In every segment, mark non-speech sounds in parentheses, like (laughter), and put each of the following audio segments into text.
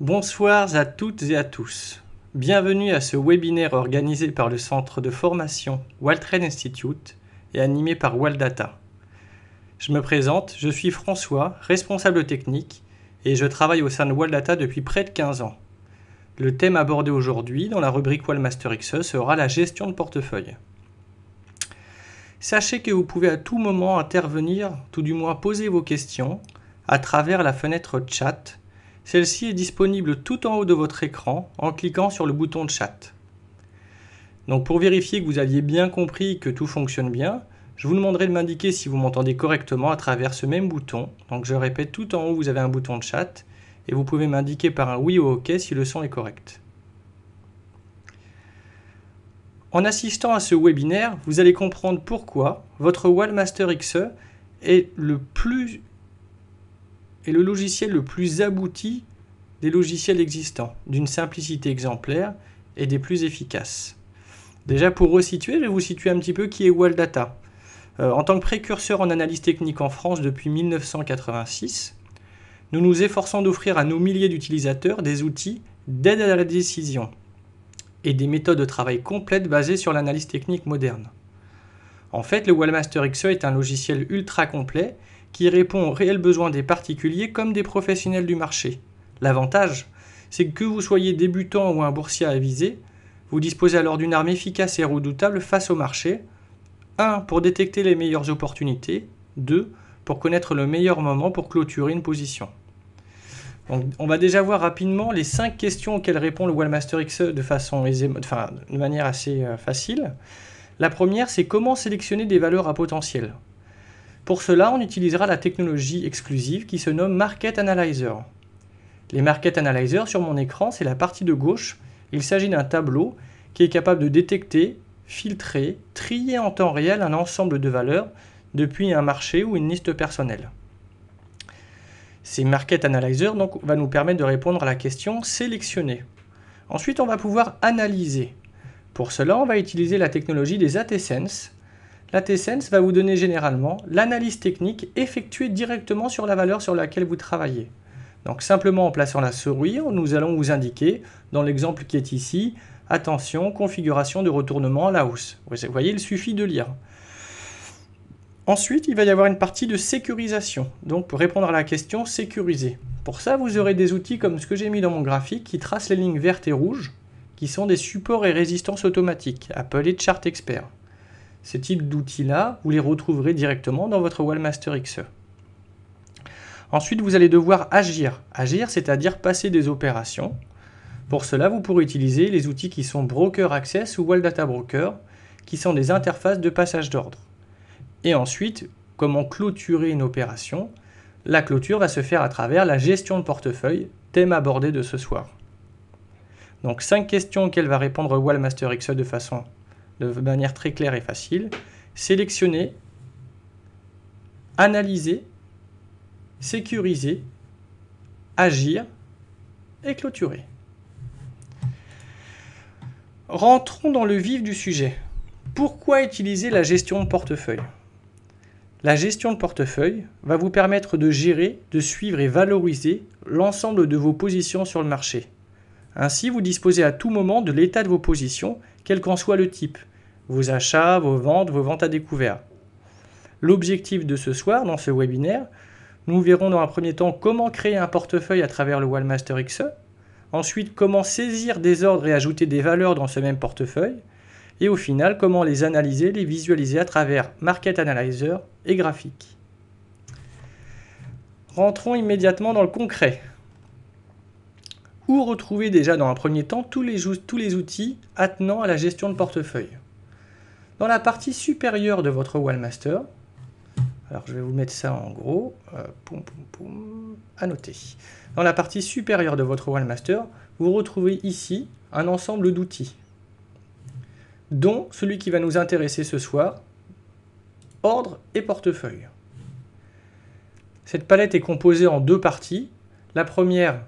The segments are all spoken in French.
Bonsoir à toutes et à tous. Bienvenue à ce webinaire organisé par le centre de formation Waltrain Institute et animé par Waldata. Je me présente, je suis François, responsable technique, et je travaille au sein de Waldata depuis près de 15 ans. Le thème abordé aujourd'hui dans la rubrique Wallmaster XE sera la gestion de portefeuille. Sachez que vous pouvez à tout moment intervenir, tout du moins poser vos questions, à travers la fenêtre chat celle-ci est disponible tout en haut de votre écran en cliquant sur le bouton de chat. Donc pour vérifier que vous aviez bien compris que tout fonctionne bien, je vous demanderai de m'indiquer si vous m'entendez correctement à travers ce même bouton. Donc je répète, tout en haut vous avez un bouton de chat et vous pouvez m'indiquer par un oui ou ok si le son est correct. En assistant à ce webinaire, vous allez comprendre pourquoi votre Wallmaster XE est le plus est le logiciel le plus abouti des logiciels existants, d'une simplicité exemplaire et des plus efficaces. Déjà pour resituer, je vais vous situer un petit peu qui est Waldata. Euh, en tant que précurseur en analyse technique en France depuis 1986, nous nous efforçons d'offrir à nos milliers d'utilisateurs des outils d'aide à la décision et des méthodes de travail complètes basées sur l'analyse technique moderne. En fait, le Wallmaster XE est un logiciel ultra complet qui répond aux réels besoins des particuliers comme des professionnels du marché. L'avantage, c'est que vous soyez débutant ou un boursier avisé, vous disposez alors d'une arme efficace et redoutable face au marché. 1. Pour détecter les meilleures opportunités. 2. Pour connaître le meilleur moment pour clôturer une position. on va déjà voir rapidement les 5 questions auxquelles répond le Wallmaster X de façon enfin, de manière assez euh, facile. La première, c'est comment sélectionner des valeurs à potentiel. Pour cela, on utilisera la technologie exclusive qui se nomme Market Analyzer. Les Market Analyzer sur mon écran, c'est la partie de gauche. Il s'agit d'un tableau qui est capable de détecter, filtrer, trier en temps réel un ensemble de valeurs depuis un marché ou une liste personnelle. Ces Market Analyzer donc, va nous permettre de répondre à la question sélectionner. Ensuite, on va pouvoir analyser. Pour cela, on va utiliser la technologie des ATSense la TSense va vous donner généralement l'analyse technique effectuée directement sur la valeur sur laquelle vous travaillez. Donc simplement en plaçant la souris, nous allons vous indiquer, dans l'exemple qui est ici, attention, configuration de retournement à la hausse. Vous voyez, il suffit de lire. Ensuite, il va y avoir une partie de sécurisation, donc pour répondre à la question sécuriser. Pour ça, vous aurez des outils comme ce que j'ai mis dans mon graphique qui tracent les lignes vertes et rouges, qui sont des supports et résistances automatiques, appelés « Chart Expert. Ces types d'outils-là, vous les retrouverez directement dans votre Wallmaster XE. Ensuite, vous allez devoir agir. Agir, c'est-à-dire passer des opérations. Pour cela, vous pourrez utiliser les outils qui sont Broker Access ou Wall Data Broker, qui sont des interfaces de passage d'ordre. Et ensuite, comment clôturer une opération La clôture va se faire à travers la gestion de portefeuille, thème abordé de ce soir. Donc cinq questions auxquelles va répondre Wallmaster XE de façon de manière très claire et facile, sélectionner, analyser, sécuriser, agir et clôturer. Rentrons dans le vif du sujet. Pourquoi utiliser la gestion de portefeuille La gestion de portefeuille va vous permettre de gérer, de suivre et valoriser l'ensemble de vos positions sur le marché ainsi, vous disposez à tout moment de l'état de vos positions, quel qu'en soit le type, vos achats, vos ventes, vos ventes à découvert. L'objectif de ce soir, dans ce webinaire, nous verrons dans un premier temps comment créer un portefeuille à travers le Wallmaster XE, ensuite comment saisir des ordres et ajouter des valeurs dans ce même portefeuille, et au final comment les analyser, les visualiser à travers Market Analyzer et graphique. Rentrons immédiatement dans le concret ou retrouver déjà dans un premier temps tous les, outils attenant à la gestion de portefeuille. Dans la partie supérieure de votre Wallmaster, alors je vais vous mettre ça en gros, euh, à noter. Dans la partie supérieure de votre Wallmaster, vous retrouvez ici un ensemble d'outils, dont celui qui va nous intéresser ce soir, ordre et portefeuille. Cette palette est composée en deux parties. La première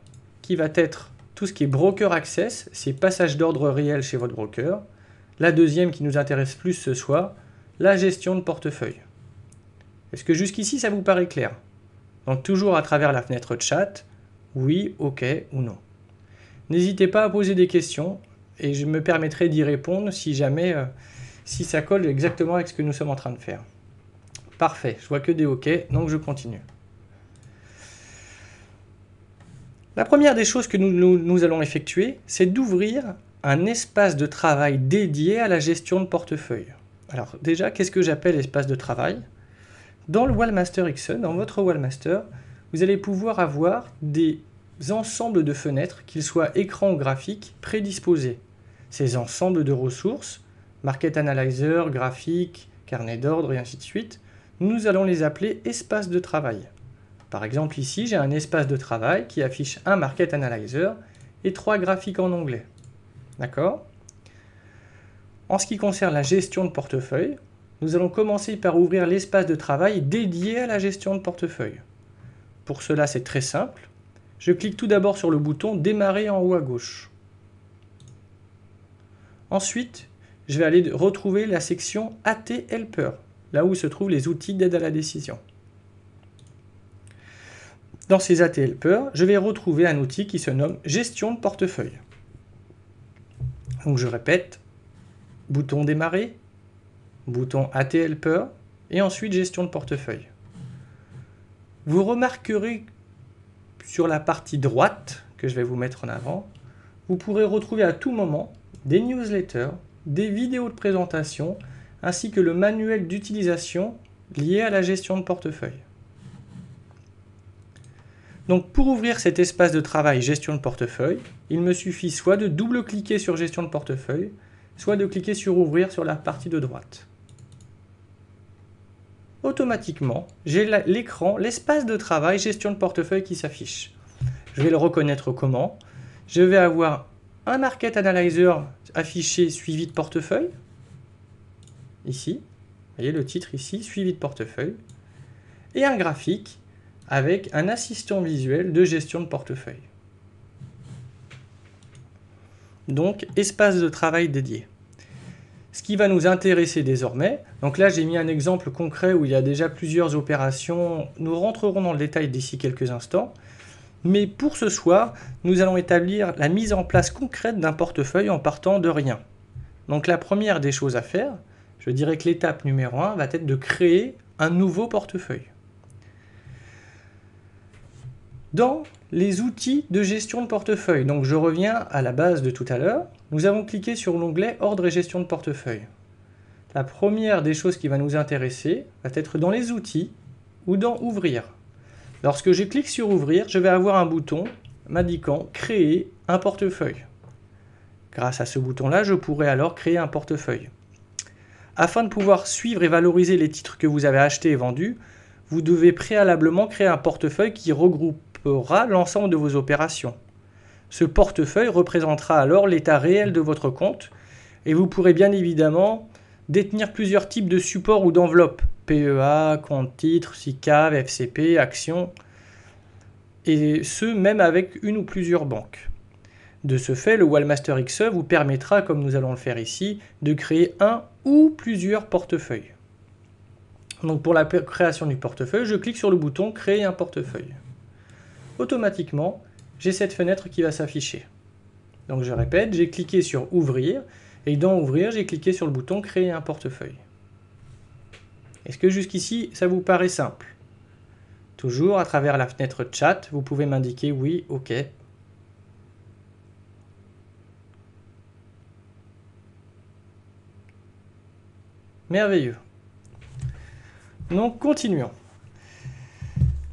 qui va être tout ce qui est broker access, c'est passage d'ordre réel chez votre broker. La deuxième qui nous intéresse plus ce soir, la gestion de portefeuille. Est-ce que jusqu'ici ça vous paraît clair Donc toujours à travers la fenêtre chat, oui, ok ou non. N'hésitez pas à poser des questions et je me permettrai d'y répondre si jamais, euh, si ça colle exactement avec ce que nous sommes en train de faire. Parfait, je vois que des ok, donc je continue. La première des choses que nous, allons effectuer, c'est d'ouvrir un espace de travail dédié à la gestion de portefeuille. Alors déjà, qu'est-ce que j'appelle espace de travail Dans le Wallmaster Xon, dans votre Wallmaster, vous allez pouvoir avoir des ensembles de fenêtres, qu'ils soient écrans ou graphiques, prédisposés. Ces ensembles de ressources, Market Analyzer, graphique, carnet d'ordre et ainsi de suite, nous allons les appeler espaces de travail. Par exemple, ici, j'ai un espace de travail qui affiche un Market Analyzer et trois graphiques en onglet. D'accord En ce qui concerne la gestion de portefeuille, nous allons commencer par ouvrir l'espace de travail dédié à la gestion de portefeuille. Pour cela, c'est très simple. Je clique tout d'abord sur le bouton Démarrer en haut à gauche. Ensuite, je vais aller retrouver la section AT Helper, là où se trouvent les outils d'aide à la décision. Dans ces AT Helper, je vais retrouver un outil qui se nomme Gestion de portefeuille. Donc je répète, bouton Démarrer, bouton AT Helper, et ensuite Gestion de portefeuille. Vous remarquerez sur la partie droite, que je vais vous mettre en avant, vous pourrez retrouver à tout moment des newsletters, des vidéos de présentation, ainsi que le manuel d'utilisation lié à la gestion de portefeuille. Donc pour ouvrir cet espace de travail gestion de portefeuille, il me suffit soit de double-cliquer sur gestion de portefeuille, soit de cliquer sur ouvrir sur la partie de droite. Automatiquement, j'ai l'écran, l'espace de travail gestion de portefeuille qui s'affiche. Je vais le reconnaître comment Je vais avoir un Market Analyzer affiché suivi de portefeuille, ici, vous voyez le titre ici, suivi de portefeuille, et un graphique avec un assistant visuel de gestion de portefeuille. Donc, espace de travail dédié. Ce qui va nous intéresser désormais, donc là j'ai mis un exemple concret où il y a déjà plusieurs opérations, nous rentrerons dans le détail d'ici quelques instants, mais pour ce soir, nous allons établir la mise en place concrète d'un portefeuille en partant de rien. Donc la première des choses à faire, je dirais que l'étape numéro 1 va être de créer un nouveau portefeuille dans les outils de gestion de portefeuille. Donc je reviens à la base de tout à l'heure. Nous avons cliqué sur l'onglet Ordre et gestion de portefeuille. La première des choses qui va nous intéresser va être dans les outils ou dans Ouvrir. Lorsque je clique sur Ouvrir, je vais avoir un bouton m'indiquant Créer un portefeuille. Grâce à ce bouton-là, je pourrai alors créer un portefeuille. Afin de pouvoir suivre et valoriser les titres que vous avez achetés et vendus, vous devez préalablement créer un portefeuille qui regroupe l'ensemble de vos opérations. Ce portefeuille représentera alors l'état réel de votre compte et vous pourrez bien évidemment détenir plusieurs types de supports ou d'enveloppes PEA, compte titre, SICAV, FCP, actions et ce même avec une ou plusieurs banques. De ce fait, le Wallmaster XE vous permettra, comme nous allons le faire ici, de créer un ou plusieurs portefeuilles. Donc pour la création du portefeuille, je clique sur le bouton Créer un portefeuille automatiquement, j'ai cette fenêtre qui va s'afficher. Donc je répète, j'ai cliqué sur Ouvrir, et dans Ouvrir, j'ai cliqué sur le bouton Créer un portefeuille. Est-ce que jusqu'ici, ça vous paraît simple Toujours à travers la fenêtre Chat, vous pouvez m'indiquer oui, ok. Merveilleux. Donc continuons.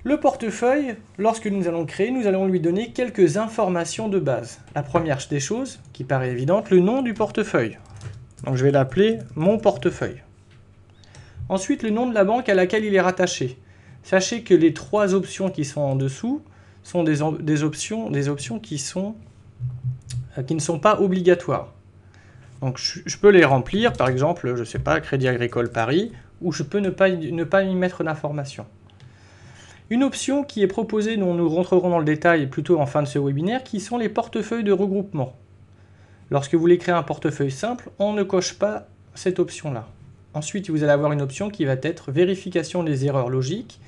Le portefeuille, lorsque nous allons créer, nous allons lui donner quelques informations de base. La première des choses, qui paraît évidente, le nom du portefeuille. Donc je vais l'appeler mon portefeuille. Ensuite, le nom de la banque à laquelle il est rattaché. Sachez que les trois options qui sont en dessous sont des, options, des options qui, sont, euh, qui ne sont pas obligatoires. Donc je, peux les remplir, par exemple, je ne sais pas, Crédit Agricole Paris, ou je peux ne pas, ne pas y mettre d'informations. Une option qui est proposée, dont nous rentrerons dans le détail plutôt en fin de ce webinaire, qui sont les portefeuilles de regroupement. Lorsque vous voulez créer un portefeuille simple, on ne coche pas cette option-là. Ensuite, vous allez avoir une option qui va être vérification des erreurs logiques.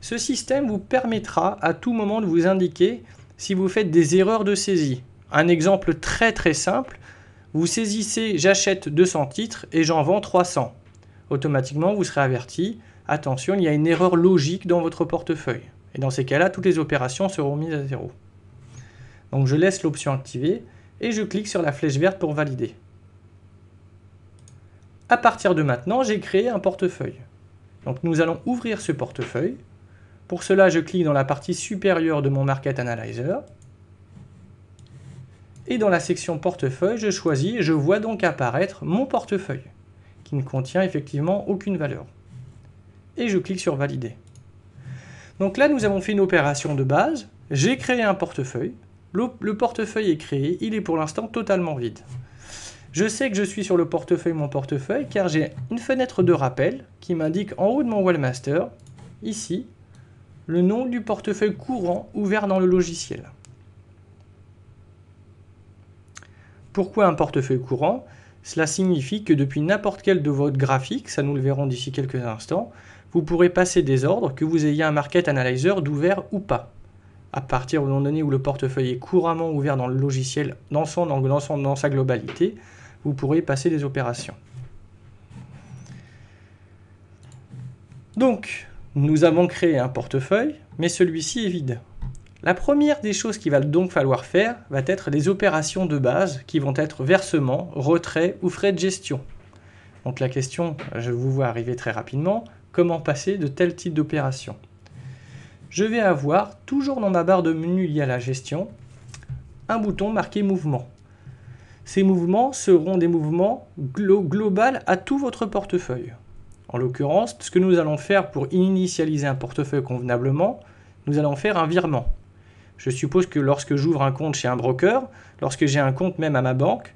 Ce système vous permettra à tout moment de vous indiquer si vous faites des erreurs de saisie. Un exemple très très simple, vous saisissez j'achète 200 titres et j'en vends 300. Automatiquement, vous serez averti, attention, il y a une erreur logique dans votre portefeuille. Et dans ces cas-là, toutes les opérations seront mises à zéro. Donc je laisse l'option activée et je clique sur la flèche verte pour valider. À partir de maintenant, j'ai créé un portefeuille. Donc nous allons ouvrir ce portefeuille. Pour cela, je clique dans la partie supérieure de mon Market Analyzer. Et dans la section portefeuille, je choisis et je vois donc apparaître mon portefeuille, qui ne contient effectivement aucune valeur et je clique sur Valider. Donc là, nous avons fait une opération de base. J'ai créé un portefeuille. Le, portefeuille est créé. Il est pour l'instant totalement vide. Je sais que je suis sur le portefeuille mon portefeuille car j'ai une fenêtre de rappel qui m'indique en haut de mon Wellmaster, ici, le nom du portefeuille courant ouvert dans le logiciel. Pourquoi un portefeuille courant Cela signifie que depuis n'importe quel de votre graphique, ça nous le verrons d'ici quelques instants, vous pourrez passer des ordres que vous ayez un market analyzer d'ouvert ou pas. À partir du moment donné où le portefeuille est couramment ouvert dans le logiciel dans, son, dans, dans sa globalité, vous pourrez passer des opérations. Donc, nous avons créé un portefeuille, mais celui-ci est vide. La première des choses qu'il va donc falloir faire va être des opérations de base qui vont être versement, retrait ou frais de gestion. Donc la question, je vous vois arriver très rapidement, comment passer de tel type d'opération. Je vais avoir, toujours dans ma barre de menu liée à la gestion, un bouton marqué mouvement. Ces mouvements seront des mouvements globaux global à tout votre portefeuille. En l'occurrence, ce que nous allons faire pour initialiser un portefeuille convenablement, nous allons faire un virement. Je suppose que lorsque j'ouvre un compte chez un broker, Lorsque j'ai un compte même à ma banque,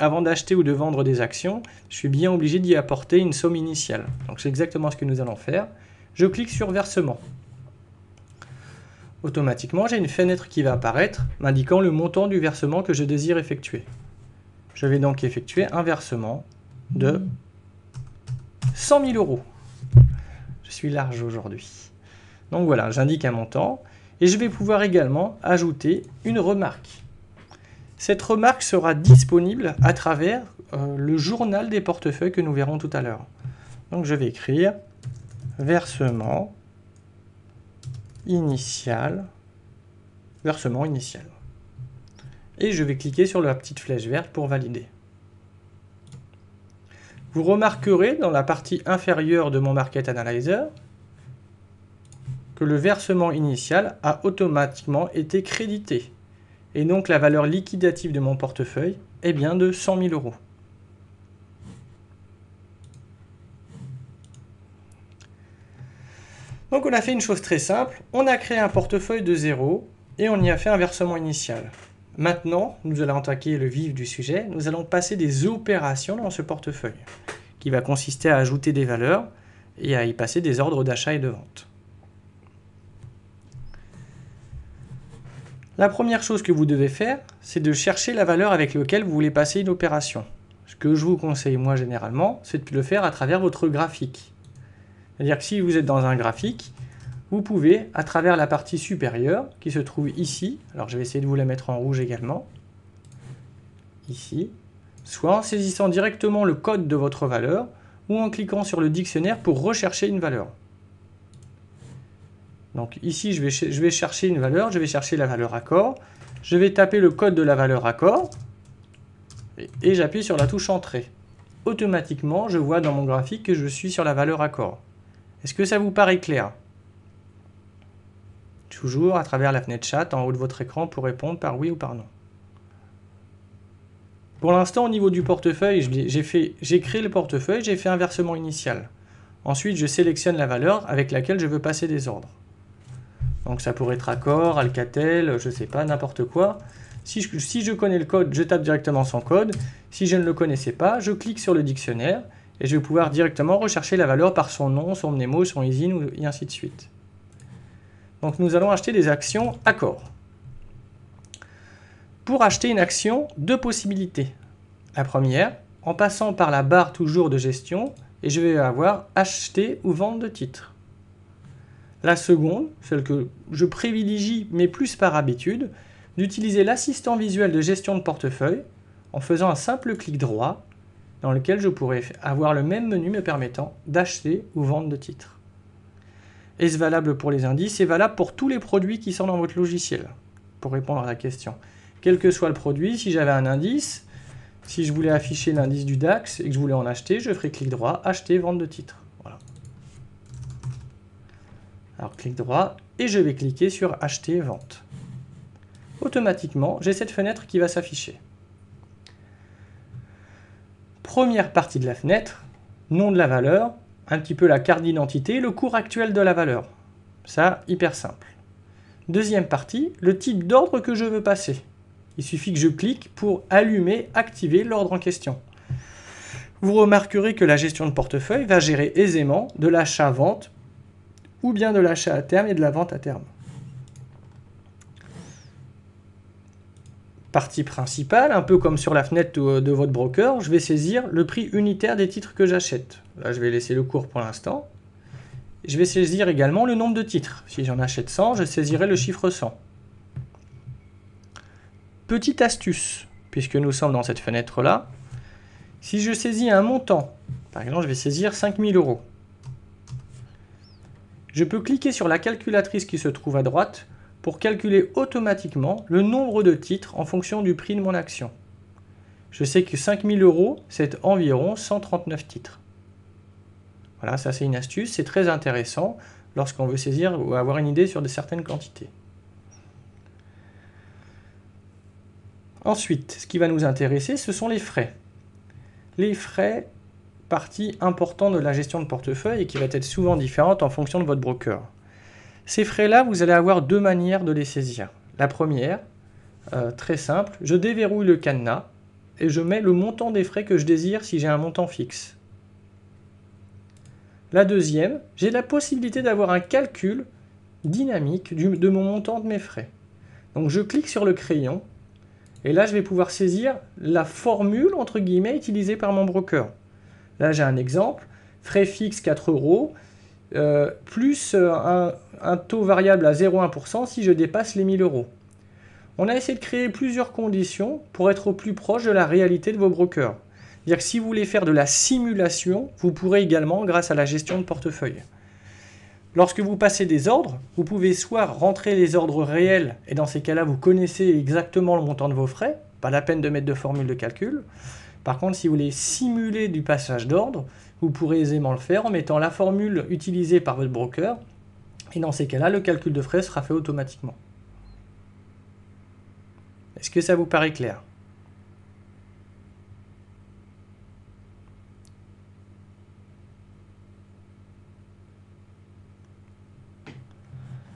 avant d'acheter ou de vendre des actions, je suis bien obligé d'y apporter une somme initiale. Donc c'est exactement ce que nous allons faire. Je clique sur versement. Automatiquement, j'ai une fenêtre qui va apparaître m'indiquant le montant du versement que je désire effectuer. Je vais donc effectuer un versement de 100 000 euros. Je suis large aujourd'hui. Donc voilà, j'indique un montant et je vais pouvoir également ajouter une remarque. Cette remarque sera disponible à travers euh, le journal des portefeuilles que nous verrons tout à l'heure. Donc je vais écrire versement initial, versement initial. Et je vais cliquer sur la petite flèche verte pour valider. Vous remarquerez dans la partie inférieure de mon Market Analyzer que le versement initial a automatiquement été crédité et donc la valeur liquidative de mon portefeuille est bien de 100 000 euros. Donc on a fait une chose très simple, on a créé un portefeuille de zéro et on y a fait un versement initial. Maintenant, nous allons attaquer le vif du sujet, nous allons passer des opérations dans ce portefeuille, qui va consister à ajouter des valeurs et à y passer des ordres d'achat et de vente. La première chose que vous devez faire, c'est de chercher la valeur avec laquelle vous voulez passer une opération. Ce que je vous conseille moi généralement, c'est de le faire à travers votre graphique. C'est-à-dire que si vous êtes dans un graphique, vous pouvez, à travers la partie supérieure, qui se trouve ici, alors je vais essayer de vous la mettre en rouge également, ici, soit en saisissant directement le code de votre valeur, ou en cliquant sur le dictionnaire pour rechercher une valeur. Donc ici, je vais, je vais chercher une valeur, je vais chercher la valeur accord. Je vais taper le code de la valeur accord et, j'appuie sur la touche entrée. Automatiquement, je vois dans mon graphique que je suis sur la valeur accord. Est-ce que ça vous paraît clair Toujours à travers la fenêtre chat en haut de votre écran pour répondre par oui ou par non. Pour l'instant, au niveau du portefeuille, j'ai créé le portefeuille, j'ai fait un versement initial. Ensuite, je sélectionne la valeur avec laquelle je veux passer des ordres. Donc ça pourrait être Accor, Alcatel, je sais pas, n'importe quoi. Si je, connais le code, je tape directement son code. Si je ne le connaissais pas, je clique sur le dictionnaire et je vais pouvoir directement rechercher la valeur par son nom, son mnémo, son ISIN et ainsi de suite. Donc nous allons acheter des actions Accor. Pour acheter une action, deux possibilités. La première, en passant par la barre toujours de gestion, et je vais avoir acheter ou vendre de titres. La seconde, celle que je privilégie mais plus par habitude, d'utiliser l'assistant visuel de gestion de portefeuille en faisant un simple clic droit dans lequel je pourrais avoir le même menu me permettant d'acheter ou vendre de titres. Est-ce valable pour les indices Est valable pour tous les produits qui sont dans votre logiciel Pour répondre à la question. Quel que soit le produit, si j'avais un indice, si je voulais afficher l'indice du DAX et que je voulais en acheter, je ferai clic droit, acheter, vendre de titres. Alors clic droit et je vais cliquer sur acheter vente. Automatiquement, j'ai cette fenêtre qui va s'afficher. Première partie de la fenêtre, nom de la valeur, un petit peu la carte d'identité, le cours actuel de la valeur. Ça, hyper simple. Deuxième partie, le type d'ordre que je veux passer. Il suffit que je clique pour allumer, activer l'ordre en question. Vous remarquerez que la gestion de portefeuille va gérer aisément de l'achat-vente ou bien de l'achat à terme et de la vente à terme. Partie principale, un peu comme sur la fenêtre euh, de votre broker, je vais saisir le prix unitaire des titres que j'achète. Là, je vais laisser le cours pour l'instant. Je vais saisir également le nombre de titres. Si j'en achète 100, je saisirai le chiffre 100. Petite astuce, puisque nous sommes dans cette fenêtre-là, si je saisis un montant, par exemple je vais saisir 5000 euros, je peux cliquer sur la calculatrice qui se trouve à droite pour calculer automatiquement le nombre de titres en fonction du prix de mon action. Je sais que 5000 euros, c'est environ 139 titres. Voilà, ça c'est une astuce, c'est très intéressant lorsqu'on veut saisir ou avoir une idée sur de certaines quantités. Ensuite, ce qui va nous intéresser, ce sont les frais. Les frais partie importante de la gestion de portefeuille et qui va être souvent différente en fonction de votre broker. Ces frais-là, vous allez avoir deux manières de les saisir. La première, euh, très simple, je déverrouille le cadenas et je mets le montant des frais que je désire si j'ai un montant fixe. La deuxième, j'ai la possibilité d'avoir un calcul dynamique de mon montant de mes frais. Donc je clique sur le crayon et là je vais pouvoir saisir la formule entre guillemets utilisée par mon broker. Là, j'ai un exemple. Frais fixe 4 euros. Euh, plus euh, un, un, taux variable à 0,1% si je dépasse les 1000 euros. On a essayé de créer plusieurs conditions pour être au plus proche de la réalité de vos brokers. C'est-à-dire que si vous voulez faire de la simulation, vous pourrez également grâce à la gestion de portefeuille. Lorsque vous passez des ordres, vous pouvez soit rentrer les ordres réels, et dans ces cas-là, vous connaissez exactement le montant de vos frais, pas la peine de mettre de formule de calcul, par contre, si vous voulez simuler du passage d'ordre, vous pourrez aisément le faire en mettant la formule utilisée par votre broker. Et dans ces cas-là, le calcul de frais sera fait automatiquement. Est-ce que ça vous paraît clair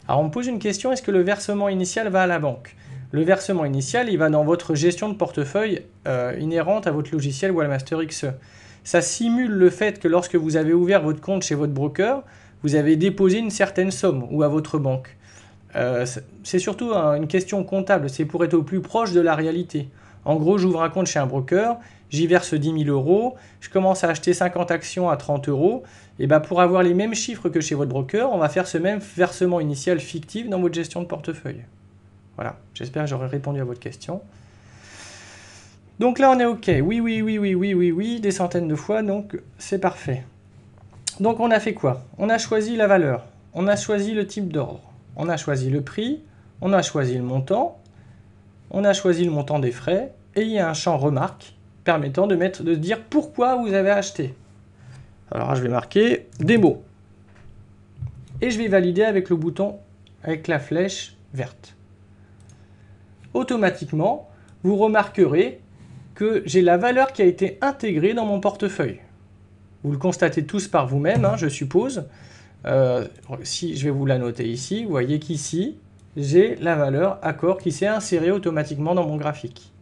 Alors on me pose une question, est-ce que le versement initial va à la banque le versement initial, il va dans votre gestion de portefeuille euh, inhérente à votre logiciel Wallmaster XE. Ça simule le fait que lorsque vous avez ouvert votre compte chez votre broker, vous avez déposé une certaine somme ou à votre banque. Euh, c'est surtout une question comptable, c'est pour être au plus proche de la réalité. En gros, j'ouvre un compte chez un broker, j'y verse 10 000 euros, je commence à acheter 50 actions à 30 euros, et ben pour avoir les mêmes chiffres que chez votre broker, on va faire ce même versement initial fictif dans votre gestion de portefeuille. Voilà, j'espère que j'aurai répondu à votre question. Donc là, on est OK. Oui, oui, oui, oui, oui, oui, oui, des centaines de fois, donc c'est parfait. Donc on a fait quoi On a choisi la valeur, on a choisi le type d'ordre, on a choisi le prix, on a choisi le montant, on a choisi le montant des frais, et il y a un champ remarque permettant de, mettre, de dire pourquoi vous avez acheté. Alors je vais marquer des mots. Et je vais valider avec le bouton, avec la flèche verte automatiquement, vous remarquerez que j'ai la valeur qui a été intégrée dans mon portefeuille. Vous le constatez tous par vous-même, hein, je suppose. Euh, si je vais vous la noter ici, vous voyez qu'ici, j'ai la valeur accord qui s'est insérée automatiquement dans mon graphique.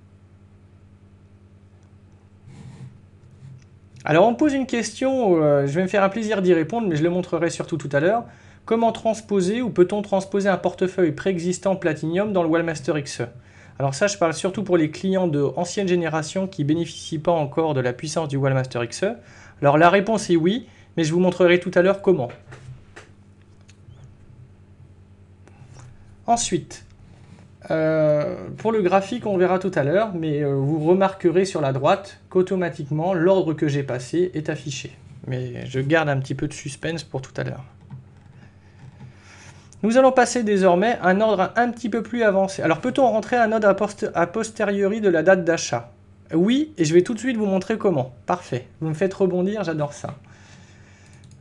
Alors on me pose une question, euh, je vais me faire un plaisir d'y répondre, mais je le montrerai surtout tout à l'heure. Comment transposer ou peut-on transposer un portefeuille préexistant Platinum dans le Wallmaster XE Alors ça, je parle surtout pour les clients de ancienne génération qui bénéficient pas encore de la puissance du Wallmaster XE. Alors la réponse est oui, mais je vous montrerai tout à l'heure comment. Ensuite, euh, pour le graphique, on verra tout à l'heure, mais euh, vous remarquerez sur la droite qu'automatiquement, l'ordre que j'ai passé est affiché. Mais je garde un petit peu de suspense pour tout à l'heure. Nous allons passer désormais à un ordre un petit peu plus avancé. Alors peut-on rentrer un ordre a, posteriori de la date d'achat Oui, et je vais tout de suite vous montrer comment. Parfait, vous me faites rebondir, j'adore ça.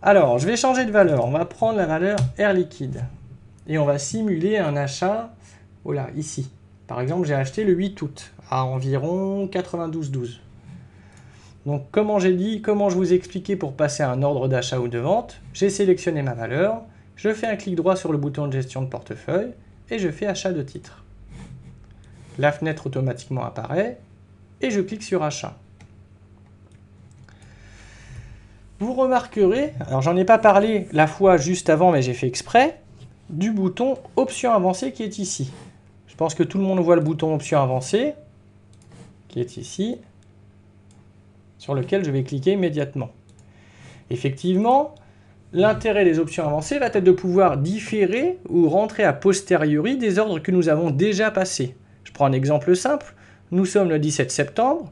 Alors, je vais changer de valeur. On va prendre la valeur R Liquide. Et on va simuler un achat, voilà, oh ici. Par exemple, j'ai acheté le 8 août à environ 92,12. Donc, comment j'ai dit, comment je vous expliquais pour passer à un ordre d'achat ou de vente, j'ai sélectionné ma valeur, je fais un clic droit sur le bouton de gestion de portefeuille et je fais achat de titres. La fenêtre automatiquement apparaît et je clique sur achat. Vous remarquerez, alors j'en ai pas parlé la fois juste avant mais j'ai fait exprès, du bouton option avancée qui est ici. Je pense que tout le monde voit le bouton option avancée qui est ici, sur lequel je vais cliquer immédiatement. Effectivement, L'intérêt des options avancées va être de pouvoir différer ou rentrer à posteriori des ordres que nous avons déjà passés. Je prends un exemple simple. Nous sommes le 17 septembre.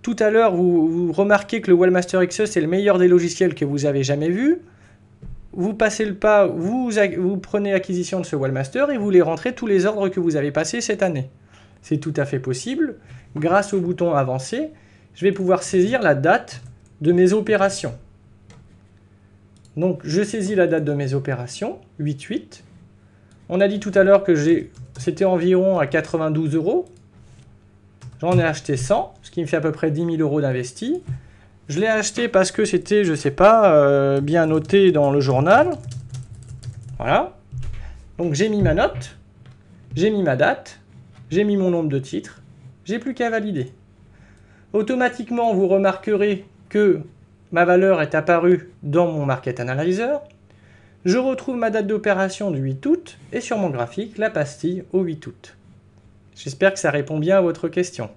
Tout à l'heure, vous, remarquez que le Wallmaster XS e, est le meilleur des logiciels que vous avez jamais vu. Vous passez le pas, vous, prenez l'acquisition de ce Wallmaster et vous les rentrez tous les ordres que vous avez passés cette année. C'est tout à fait possible. Grâce au bouton avancé, je vais pouvoir saisir la date de mes opérations. Donc je saisis la date de mes opérations, 8.8. On a dit tout à l'heure que c'était environ à 92 euros. J'en ai acheté 100, ce qui me fait à peu près 10 000 euros d'investi. Je l'ai acheté parce que c'était, je ne sais pas, euh, bien noté dans le journal. Voilà. Donc j'ai mis ma note, j'ai mis ma date, j'ai mis mon nombre de titres, j'ai plus qu'à valider. Automatiquement, vous remarquerez que ma valeur est apparue dans mon Market Analyzer, je retrouve ma date d'opération du 8 août et sur mon graphique la pastille au 8 août. J'espère que ça répond bien à votre question.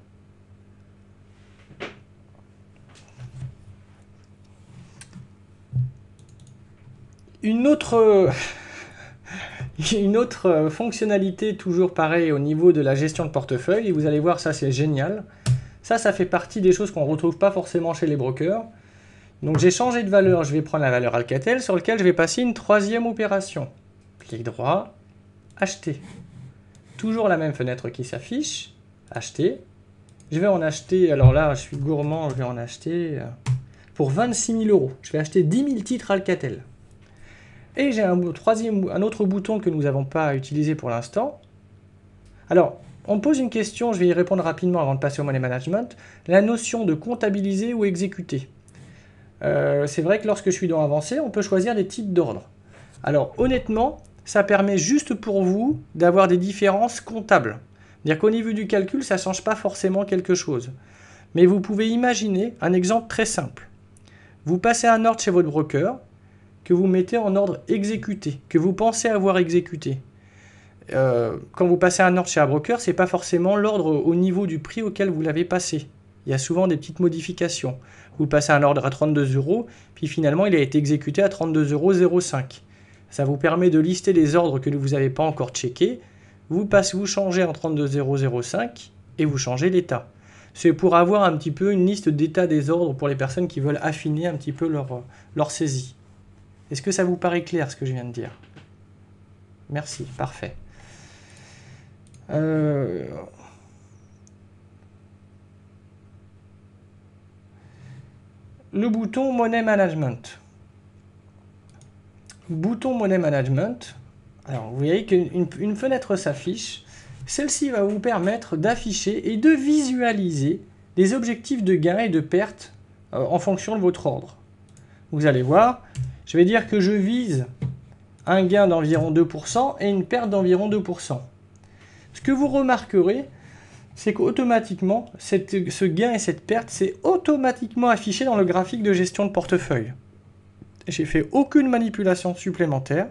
Une autre, (laughs) une autre fonctionnalité, toujours pareil au niveau de la gestion de portefeuille, et vous allez voir, ça c'est génial. Ça, ça fait partie des choses qu'on ne retrouve pas forcément chez les brokers. Donc j'ai changé de valeur, je vais prendre la valeur Alcatel sur laquelle je vais passer une troisième opération. Clic droit, acheter. Toujours la même fenêtre qui s'affiche, acheter. Je vais en acheter, alors là je suis gourmand, je vais en acheter euh, pour 26 000 euros. Je vais acheter 10 000 titres Alcatel. Et j'ai un, un autre bouton que nous n'avons pas utilisé pour l'instant. Alors, on me pose une question, je vais y répondre rapidement avant de passer au money management. La notion de comptabiliser ou exécuter. Euh, c'est vrai que lorsque je suis dans Avancé, on peut choisir des types d'ordres. Alors honnêtement, ça permet juste pour vous d'avoir des différences comptables. C'est-à-dire qu'au niveau du calcul, ça ne change pas forcément quelque chose. Mais vous pouvez imaginer un exemple très simple. Vous passez un ordre chez votre broker que vous mettez en ordre exécuté, que vous pensez avoir exécuté. Euh, quand vous passez un ordre chez un broker, ce n'est pas forcément l'ordre au niveau du prix auquel vous l'avez passé. Il y a souvent des petites modifications. Vous passez un ordre à 32 euros, puis finalement il a été exécuté à 32,05 euros. Ça vous permet de lister les ordres que vous n'avez pas encore checkés. Vous passez, vous changez en 32,005 et vous changez l'état. C'est pour avoir un petit peu une liste d'état des ordres pour les personnes qui veulent affiner un petit peu leur, leur saisie. Est-ce que ça vous paraît clair ce que je viens de dire Merci, parfait. Euh, le bouton Money Management. Bouton Money Management. Alors, vous voyez qu'une fenêtre s'affiche. Celle-ci va vous permettre d'afficher et de visualiser les objectifs de gain et de perte euh, en fonction de votre ordre. Vous allez voir, je vais dire que je vise un gain d'environ 2% et une perte d'environ 2%. Ce que vous remarquerez, c'est qu'automatiquement, ce gain et cette perte, c'est automatiquement affiché dans le graphique de gestion de portefeuille. J'ai fait aucune manipulation supplémentaire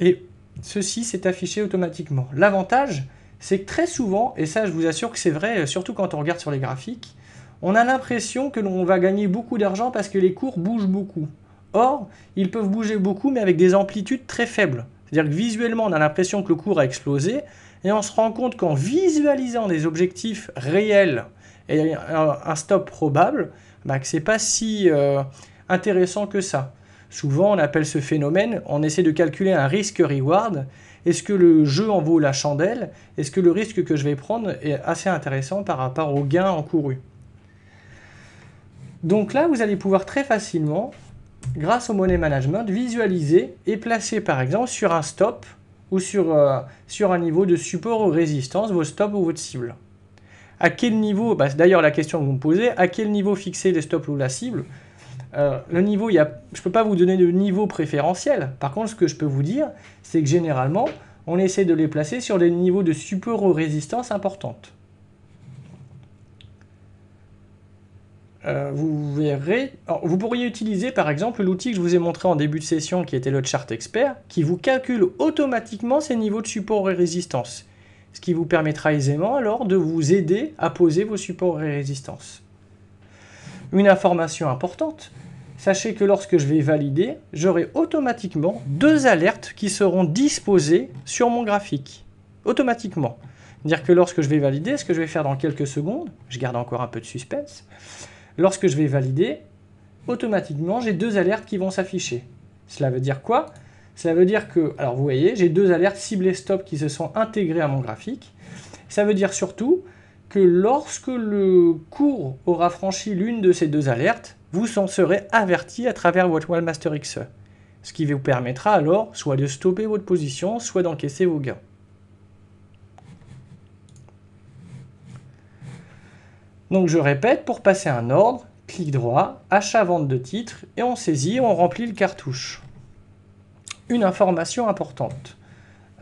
et ceci s'est affiché automatiquement. L'avantage, c'est que très souvent, et ça je vous assure que c'est vrai, euh, surtout quand on regarde sur les graphiques, on a l'impression que l'on va gagner beaucoup d'argent parce que les cours bougent beaucoup. Or, ils peuvent bouger beaucoup mais avec des amplitudes très faibles. C'est-à-dire que visuellement, on a l'impression que le cours a explosé, et on se rend compte qu'en visualisant des objectifs réels et un, stop probable, bah, que c'est pas si euh, intéressant que ça. Souvent, on appelle ce phénomène, on essaie de calculer un risque-reward. Est-ce que le jeu en vaut la chandelle Est-ce que le risque que je vais prendre est assez intéressant par rapport au gain encouru Donc là, vous allez pouvoir très facilement, grâce au money management, visualiser et placer par exemple sur un stop ou sur, euh, sur un niveau de support ou résistance, vos stops ou votre cible. À quel niveau, bah, d'ailleurs la question que vous me posez, à quel niveau fixer les stops ou la cible euh, le niveau, je ne peux pas vous donner de niveau préférentiel. Par contre, ce que je peux vous dire, c'est que généralement, on essaie de les placer sur des niveaux de support ou résistance importantes. Euh, vous verrez, vous pourriez utiliser par exemple l'outil que je vous ai montré en début de session qui était le chart expert qui vous calcule automatiquement ces niveaux de support et résistance, ce qui vous permettra aisément alors de vous aider à poser vos supports et résistances. Une information importante, sachez que lorsque je vais valider, j'aurai automatiquement deux alertes qui seront disposées sur mon graphique, automatiquement. Dire que lorsque je vais valider, ce que je vais faire dans quelques secondes, je garde encore un peu de suspense, Lorsque je vais valider, automatiquement, j'ai deux alertes qui vont s'afficher. Cela veut dire quoi Cela veut dire que, alors vous voyez, j'ai deux alertes ciblées stop qui se sont intégrées à mon graphique. Ça veut dire surtout que lorsque le cours aura franchi l'une de ces deux alertes, vous s'en serez averti à travers votre Wallmaster XE. Ce qui vous permettra alors soit de stopper votre position, soit d'encaisser vos gains. Donc je répète, pour passer un ordre, clic droit, achat-vente de titres, et on saisit, on remplit le cartouche. Une information importante.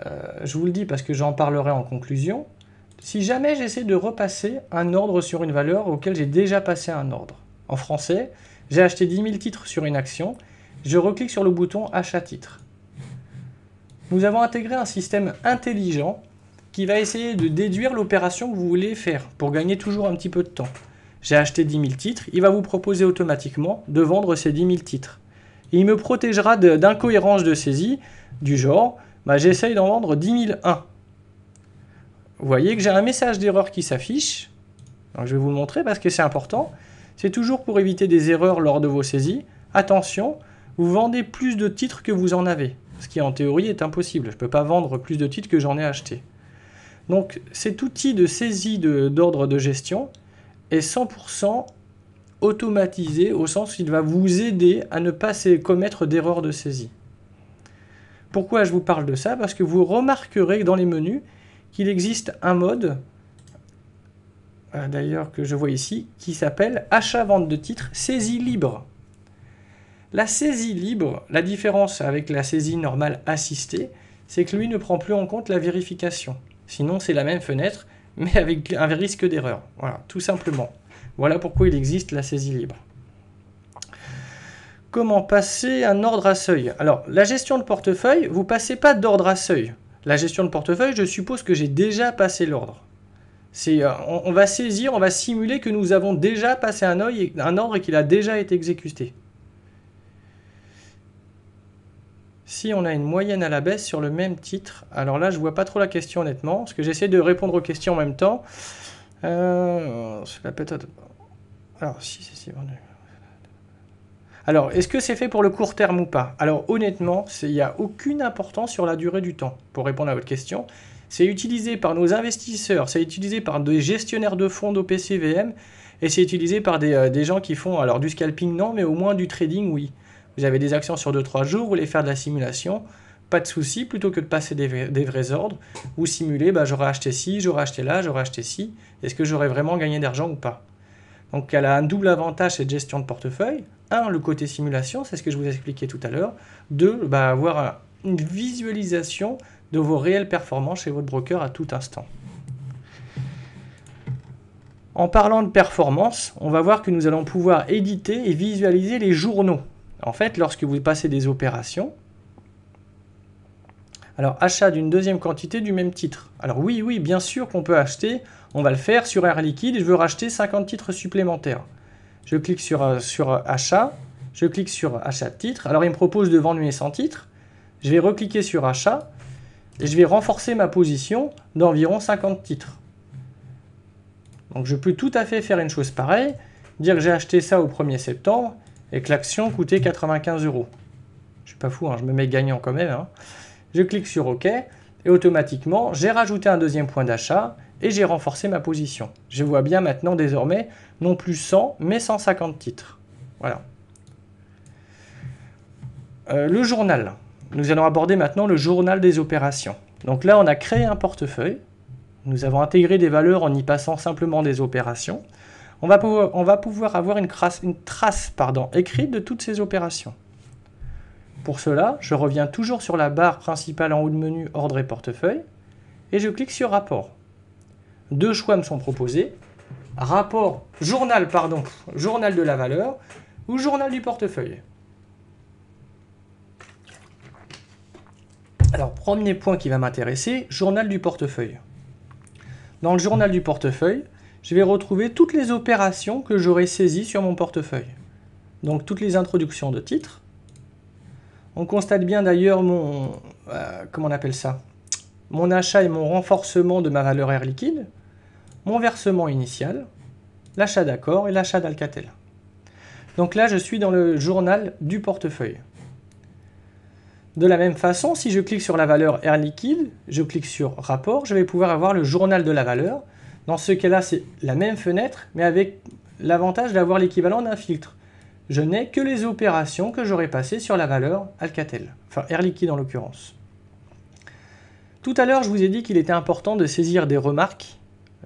Euh, je vous le dis parce que j'en parlerai en conclusion. Si jamais j'essaie de repasser un ordre sur une valeur auquel j'ai déjà passé un ordre, en français, j'ai acheté 10 000 titres sur une action, je reclique sur le bouton Achat titre. Nous avons intégré un système intelligent qui va essayer de déduire l'opération que vous voulez faire pour gagner toujours un petit peu de temps. J'ai acheté 10 000 titres, il va vous proposer automatiquement de vendre ces 10 000 titres. il me protégera d'incohérences de, de saisie du genre bah, j'essaye d'en vendre 10 1. Vous voyez que j'ai un message d'erreur qui s'affiche. je vais vous le montrer parce que c'est important. C'est toujours pour éviter des erreurs lors de vos saisies. Attention, vous vendez plus de titres que vous en avez. Ce qui en théorie est impossible. Je ne peux pas vendre plus de titres que j'en ai acheté. Donc cet outil de saisie d'ordre de, gestion est 100% automatisé au sens qu'il va vous aider à ne pas commettre d'erreurs de saisie. Pourquoi je vous parle de ça Parce que vous remarquerez dans les menus qu'il existe un mode, euh, d'ailleurs que je vois ici, qui s'appelle achat-vente de titres saisie libre. La saisie libre, la différence avec la saisie normale assistée, c'est que lui ne prend plus en compte la vérification. Sinon, c'est la même fenêtre, mais avec un risque d'erreur. Voilà, tout simplement. Voilà pourquoi il existe la saisie libre. Comment passer un ordre à seuil Alors, la gestion de portefeuille, vous passez pas d'ordre à seuil. La gestion de portefeuille, je suppose que j'ai déjà passé l'ordre. Euh, on, va saisir, on va simuler que nous avons déjà passé un, un ordre et qu'il a déjà été exécuté. Si on a une moyenne à la baisse sur le même titre, alors là, je vois pas trop la question, honnêtement, parce que j'essaie de répondre aux questions en même temps. Euh, alors, si, si, Alors, est-ce que c'est fait pour le court terme ou pas Alors, honnêtement, il n'y a aucune importance sur la durée du temps, pour répondre à votre question. C'est utilisé par nos investisseurs, c'est utilisé par des gestionnaires de fonds d'OPCVM, et c'est utilisé par des, euh, des, gens qui font, alors du scalping non, mais au moins du trading, oui. J'avais des actions sur 2-3 jours, voulez faire de la simulation, pas de souci, plutôt que de passer des, vrais, ordres, ou simuler, bah, j'aurais acheté ci, j'aurais acheté là, j'aurais acheté ci, est-ce que j'aurais vraiment gagné d'argent ou pas Donc elle a un double avantage, cette gestion de portefeuille. Un, le côté simulation, c'est ce que je vous expliquais tout à l'heure. Deux, bah, avoir une visualisation de vos réelles performances chez votre broker à tout instant. En parlant de performance, on va voir que nous allons pouvoir éditer et visualiser les journaux. En fait, lorsque vous passez des opérations, alors achat d'une deuxième quantité du même titre. Alors oui, oui, bien sûr qu'on peut acheter, on va le faire sur Air Liquide, je veux racheter 50 titres supplémentaires. Je clique sur, euh, sur euh, achat, je clique sur achat de titres, alors il me propose de vendre mes 100 titres, je vais recliquer sur achat, et je vais renforcer ma position d'environ 50 titres. Donc je peux tout à fait faire une chose pareille, dire que j'ai acheté ça au 1er septembre, et que l'action coûtait 95 euros. Je suis pas fou, hein, je me mets gagnant quand même. Hein. Je clique sur OK et automatiquement j'ai rajouté un deuxième point d'achat et j'ai renforcé ma position. Je vois bien maintenant désormais non plus 100 mais 150 titres. Voilà. Euh, le journal. Nous allons aborder maintenant le journal des opérations. Donc là on a créé un portefeuille. Nous avons intégré des valeurs en y passant simplement des opérations on va, pouvoir, avoir une, trace écrite de toutes ces opérations. Pour cela, je reviens toujours sur la barre principale en haut de menu Ordre et portefeuille et je clique sur Rapport. Deux choix me sont proposés. Rapport, journal, pardon, journal de la valeur ou journal du portefeuille. Alors, premier point qui va m'intéresser, journal du portefeuille. Dans le journal du portefeuille, je vais retrouver toutes les opérations que j'aurai saisies sur mon portefeuille. Donc toutes les introductions de titres. On constate bien d'ailleurs mon... Euh, comment on appelle ça Mon achat et mon renforcement de ma valeur air liquide, mon versement initial, l'achat d'accord et l'achat d'Alcatel. Donc là, je suis dans le journal du portefeuille. De la même façon, si je clique sur la valeur Air Liquide, je clique sur Rapport, je vais pouvoir avoir le journal de la valeur dans ce cas-là, c'est la même fenêtre, mais avec l'avantage d'avoir l'équivalent d'un filtre. Je n'ai que les opérations que j'aurais passées sur la valeur Alcatel, enfin Air Liquide en l'occurrence. Tout à l'heure, je vous ai dit qu'il était important de saisir des remarques.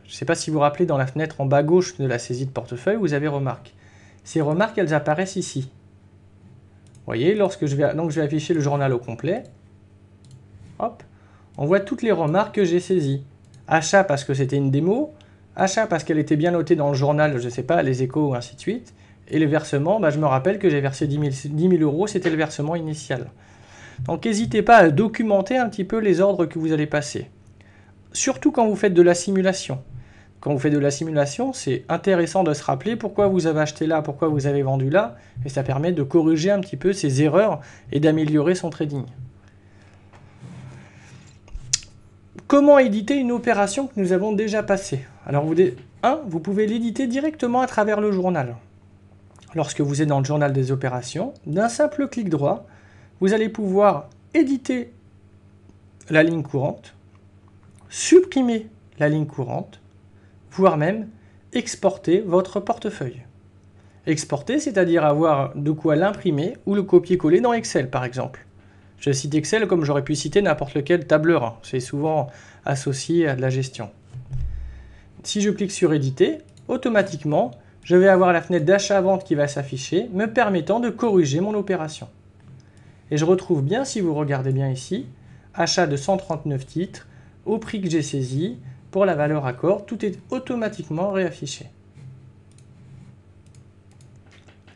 Je ne sais pas si vous vous rappelez, dans la fenêtre en bas gauche de la saisie de portefeuille, vous avez remarques. Ces remarques, elles apparaissent ici. Vous voyez, lorsque je vais, donc je vais afficher le journal au complet, hop, on voit toutes les remarques que j'ai saisies achat parce que c'était une démo, achat parce qu'elle était bien notée dans le journal, je ne sais pas, les échos ou ainsi de suite, et le versement, bah, je me rappelle que j'ai versé 10 10 000 euros, c'était le versement initial. Donc n'hésitez pas à documenter un petit peu les ordres que vous allez passer. Surtout quand vous faites de la simulation. Quand vous faites de la simulation, c'est intéressant de se rappeler pourquoi vous avez acheté là, pourquoi vous avez vendu là, et ça permet de corriger un petit peu ses erreurs et d'améliorer son trading. Comment éditer une opération que nous avons déjà passée Alors, vous, Vous pouvez l'éditer directement à travers le journal. Lorsque vous êtes dans le journal des opérations, d'un simple clic droit, vous allez pouvoir éditer la ligne courante, supprimer la ligne courante, voire même exporter votre portefeuille. Exporter, c'est-à-dire avoir de quoi l'imprimer ou le copier-coller dans Excel, par exemple. Je cite Excel comme j'aurais pu citer n'importe lequel tableur. Hein. C'est souvent associé à de la gestion. Si je clique sur éditer, automatiquement, je vais avoir la fenêtre d'achat-vente qui va s'afficher, me permettant de corriger mon opération. Et je retrouve bien, si vous regardez bien ici, achat de 139 titres, au prix que j'ai saisi, pour la valeur accord, tout est automatiquement réaffiché.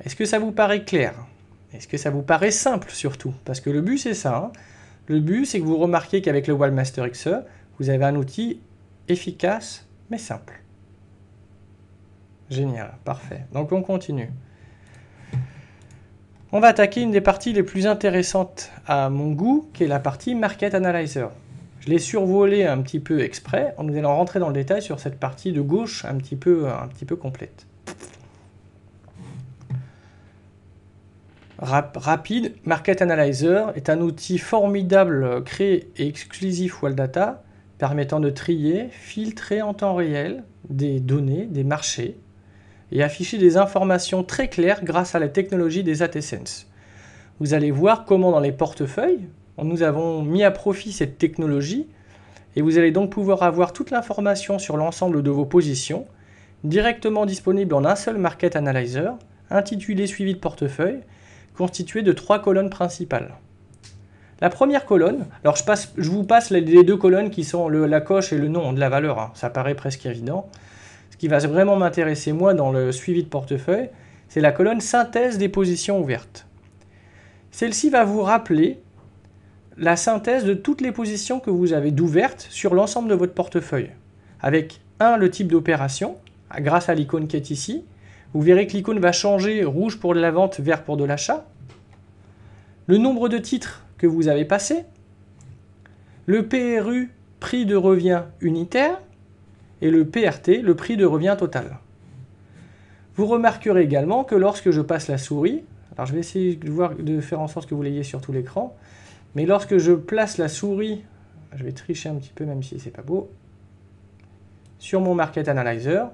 Est-ce que ça vous paraît clair est-ce que ça vous paraît simple surtout Parce que le but c'est ça. Hein. le but c'est que vous remarquez qu'avec le Wallmaster XE, vous avez un outil efficace mais simple. Génial, parfait. Donc on continue. On va attaquer une des parties les plus intéressantes à mon goût, qui est la partie Market Analyzer. Je l'ai survolé un petit peu exprès en nous allant rentrer dans le détail sur cette partie de gauche un petit peu, un petit peu complète. rapide, Market Analyzer est un outil formidable euh, créé et exclusif Wall Data, permettant de trier, filtrer en temps réel des données, des marchés et afficher des informations très claires grâce à la technologie des ATSense. Vous allez voir comment dans les portefeuilles, nous avons mis à profit cette technologie et vous allez donc pouvoir avoir toute l'information sur l'ensemble de vos positions directement disponible en un seul Market Analyzer intitulé Suivi de portefeuille constitué de trois colonnes principales. La première colonne, alors je, vous passe les, deux colonnes qui sont le, la coche et le nom de la valeur, hein. ça paraît presque évident. Ce qui va vraiment m'intéresser moi dans le suivi de portefeuille, c'est la colonne synthèse des positions ouvertes. Celle-ci va vous rappeler la synthèse de toutes les positions que vous avez d'ouvertes sur l'ensemble de votre portefeuille. Avec un le type d'opération, grâce à l'icône qui est ici. Vous verrez que l'icône va changer rouge pour de la vente, vert pour de l'achat le nombre de titres que vous avez passé, le PRU, prix de revient unitaire, et le PRT, le prix de revient total. Vous remarquerez également que lorsque je passe la souris, alors je vais essayer de, de faire en sorte que vous l'ayez sur tout l'écran, mais lorsque je place la souris, je vais tricher un petit peu même si c'est pas beau, sur mon Market Analyzer,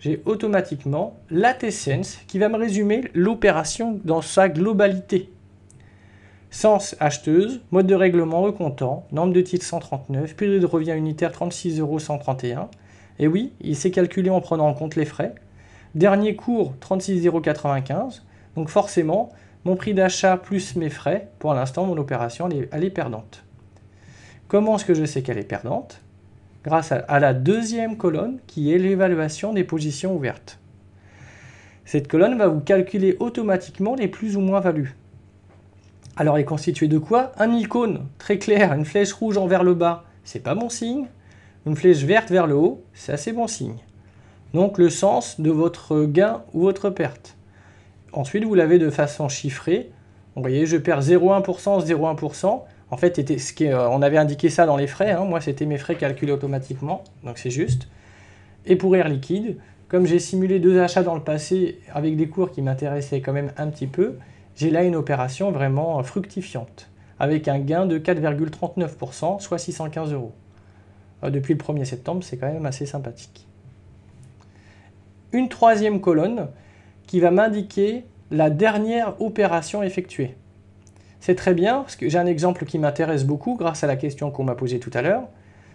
j'ai automatiquement la qui va me résumer l'opération dans sa globalité. Sens acheteuse, mode de règlement recomptant, nombre de titres 139, période de revient unitaire 36,131€. Et oui, il s'est calculé en prenant en compte les frais. Dernier cours 36,095. Donc forcément, mon prix d'achat plus mes frais, pour l'instant mon opération elle est, perdante. Comment est-ce que je sais qu'elle est perdante Grâce à, à la deuxième colonne qui est l'évaluation des positions ouvertes. Cette colonne va vous calculer automatiquement les plus ou moins values. Alors est constitué de quoi Un icône, très clair, une flèche rouge envers le bas, c'est pas bon signe. Une flèche verte vers le haut, c'est assez bon signe. Donc le sens de votre gain ou votre perte. Ensuite, vous l'avez de façon chiffrée. Vous voyez, je perds 0,1%, 0,1%. En fait, ce euh, on avait indiqué ça dans les frais. Hein. Moi, c'était mes frais calculés automatiquement, donc c'est juste. Et pour Air Liquide, comme j'ai simulé deux achats dans le passé avec des cours qui m'intéressaient quand même un petit peu, j'ai là une opération vraiment fructifiante, avec un gain de 4,39%, soit 615 euros. Euh, depuis le 1er septembre, c'est quand même assez sympathique. Une troisième colonne qui va m'indiquer la dernière opération effectuée. C'est très bien, parce que j'ai un exemple qui m'intéresse beaucoup grâce à la question qu'on m'a posée tout à l'heure.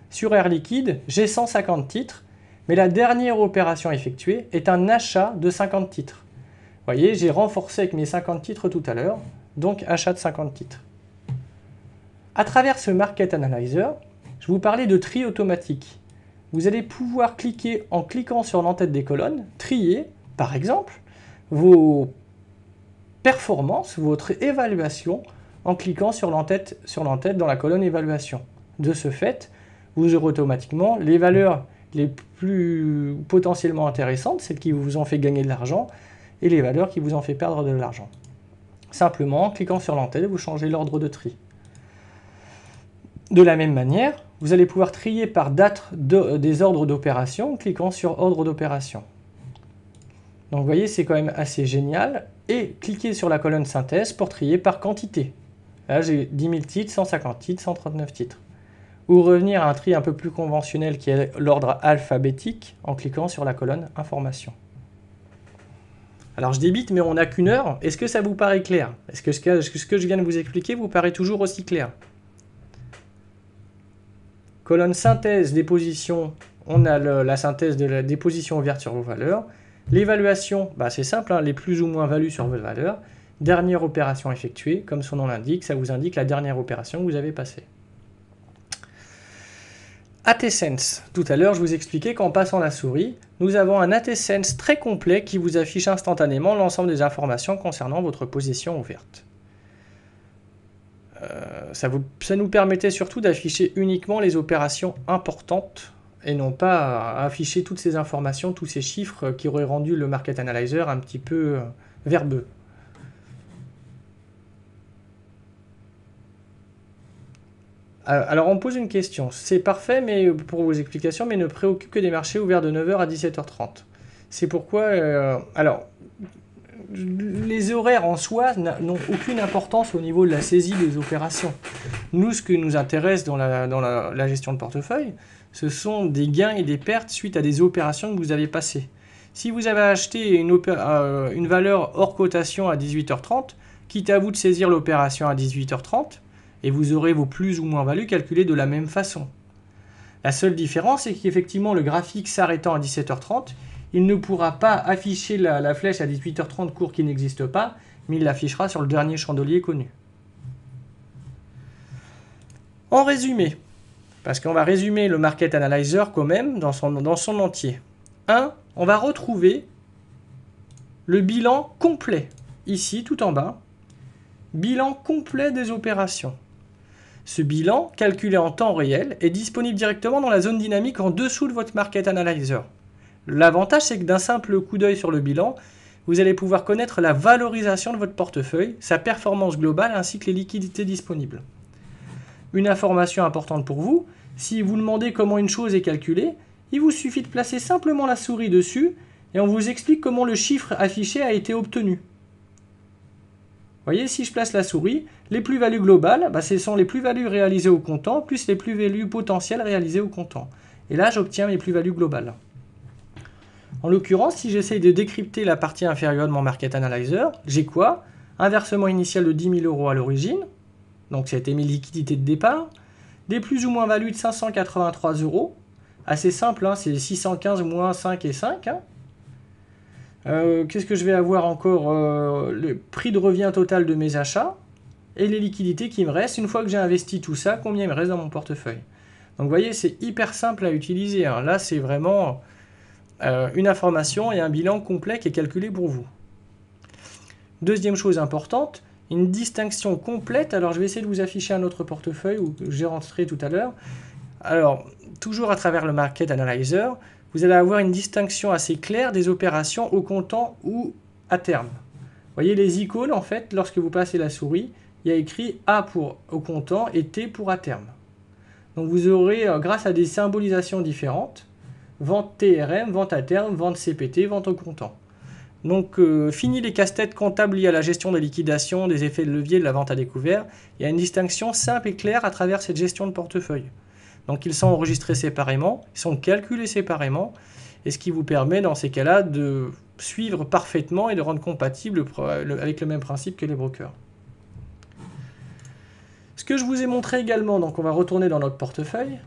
Sur Air Liquide, j'ai 150 titres, mais la dernière opération effectuée est un achat de 50 titres voyez, j'ai renforcé avec mes 50 titres tout à l'heure, donc achat de 50 titres. À travers ce Market Analyzer, je vous parlais de tri automatique. Vous allez pouvoir cliquer en cliquant sur l'entête des colonnes, trier, par exemple, vos performances, votre évaluation, en cliquant sur l'entête dans la colonne évaluation. De ce fait, vous aurez automatiquement les valeurs les plus potentiellement intéressantes, celles qui vous ont fait gagner de l'argent, et les valeurs qui vous en fait perdre de l'argent. Simplement, en cliquant sur l'antenne, vous changez l'ordre de tri. De la même manière, vous allez pouvoir trier par date euh, des ordres d'opération en cliquant sur ordre d'opération. Donc vous voyez, c'est quand même assez génial. Et cliquez sur la colonne synthèse pour trier par quantité. Là, j'ai 10 000 titres, 150 titres, 139 titres. Ou revenir à un tri un peu plus conventionnel qui est l'ordre alphabétique en cliquant sur la colonne information. Alors je débite, mais on n'a qu'une heure. Est-ce que ça vous paraît clair Est-ce que ce que je viens de vous expliquer vous paraît toujours aussi clair Colonne synthèse déposition, on a la synthèse de la déposition sur vos valeurs. L'évaluation, bah, c'est simple, hein, les plus ou moins values sur vos valeurs. Dernière opération effectuée, comme son nom l'indique, ça vous indique la dernière opération que vous avez passée. ATSense. Tout à l'heure, je vous expliquais qu'en passant la souris, nous avons un ATSense très complet qui vous affiche instantanément l'ensemble des informations concernant votre position ouverte. Euh, ça nous permettait surtout d'afficher uniquement les opérations importantes et non pas afficher toutes ces informations, tous ces chiffres qui auraient rendu le Market Analyzer un petit peu euh, verbeux. Euh, alors on pose une question. C'est parfait mais euh, pour vos explications, mais ne préoccupe que des marchés ouverts de 9h à 17h30. C'est pourquoi... Euh, alors, les horaires en soi n'ont aucune importance au niveau de la saisie des opérations. Nous, ce qui nous intéresse dans, la, gestion de portefeuille, ce sont des gains et des pertes suite à des opérations que vous avez passées. Si vous avez acheté une valeur hors cotation à 18h30, quitte à vous de saisir l'opération à 18h30, et vous aurez vos plus ou moins values calculées de la même façon. La seule différence est qu'effectivement le graphique s'arrêtant à 17h30, il ne pourra pas afficher la, flèche à 18h30 cours qui n'existe pas, mais il l'affichera sur le dernier chandelier connu. En résumé, parce qu'on va résumer le Market Analyzer quand même dans son, dans son entier. 1. On va retrouver le bilan complet, ici tout en bas, bilan complet des opérations. Ce bilan, calculé en temps réel, est disponible directement dans la zone dynamique en dessous de votre Market Analyzer. L'avantage, c'est que d'un simple coup d'œil sur le bilan, vous allez pouvoir connaître la valorisation de votre portefeuille, sa performance globale ainsi que les liquidités disponibles. Une information importante pour vous, si vous demandez comment une chose est calculée, il vous suffit de placer simplement la souris dessus et on vous explique comment le chiffre affiché a été obtenu voyez, si je place la souris, les plus-values globales, bah, ce sont les plus-values réalisées au comptant plus les plus-values potentielles réalisées au comptant. Et là, j'obtiens mes plus-values globales. En l'occurrence, si j'essaye de décrypter la partie inférieure de mon Market Analyzer, j'ai quoi Un versement initial de 10 000 euros à l'origine, donc ça été mes liquidités de départ, des plus ou moins values de 583 euros, assez simple, hein, c'est 615 moins 5 et 5, euh, qu'est-ce que je vais avoir encore euh, Le prix de revient total de mes achats et les liquidités qui me restent. Une fois que j'ai investi tout ça, combien il me reste dans mon portefeuille Donc vous voyez, c'est hyper simple à utiliser. Hein. Là, c'est vraiment euh, une information et un bilan complet qui est calculé pour vous. Deuxième chose importante, une distinction complète. Alors, je vais essayer de vous afficher un autre portefeuille où j'ai rentré tout à l'heure. Alors, toujours à travers le Market Analyzer, vous allez avoir une distinction assez claire des opérations au comptant ou à terme. Vous voyez les icônes, en fait, lorsque vous passez la souris, il y a écrit A pour au comptant et T pour à terme. Donc vous aurez, euh, grâce à des symbolisations différentes, vente TRM, vente à terme, vente CPT, vente au comptant. Donc euh, fini les casse-têtes comptables liés à la gestion des liquidations, des effets de levier, de la vente à découvert. Il y a une distinction simple et claire à travers cette gestion de portefeuille. Donc ils sont enregistrés séparément, ils sont calculés séparément, et ce qui vous permet dans ces cas-là de suivre parfaitement et de rendre compatible avec le même principe que les brokers. Ce que je vous ai montré également, donc on va retourner dans notre portefeuille,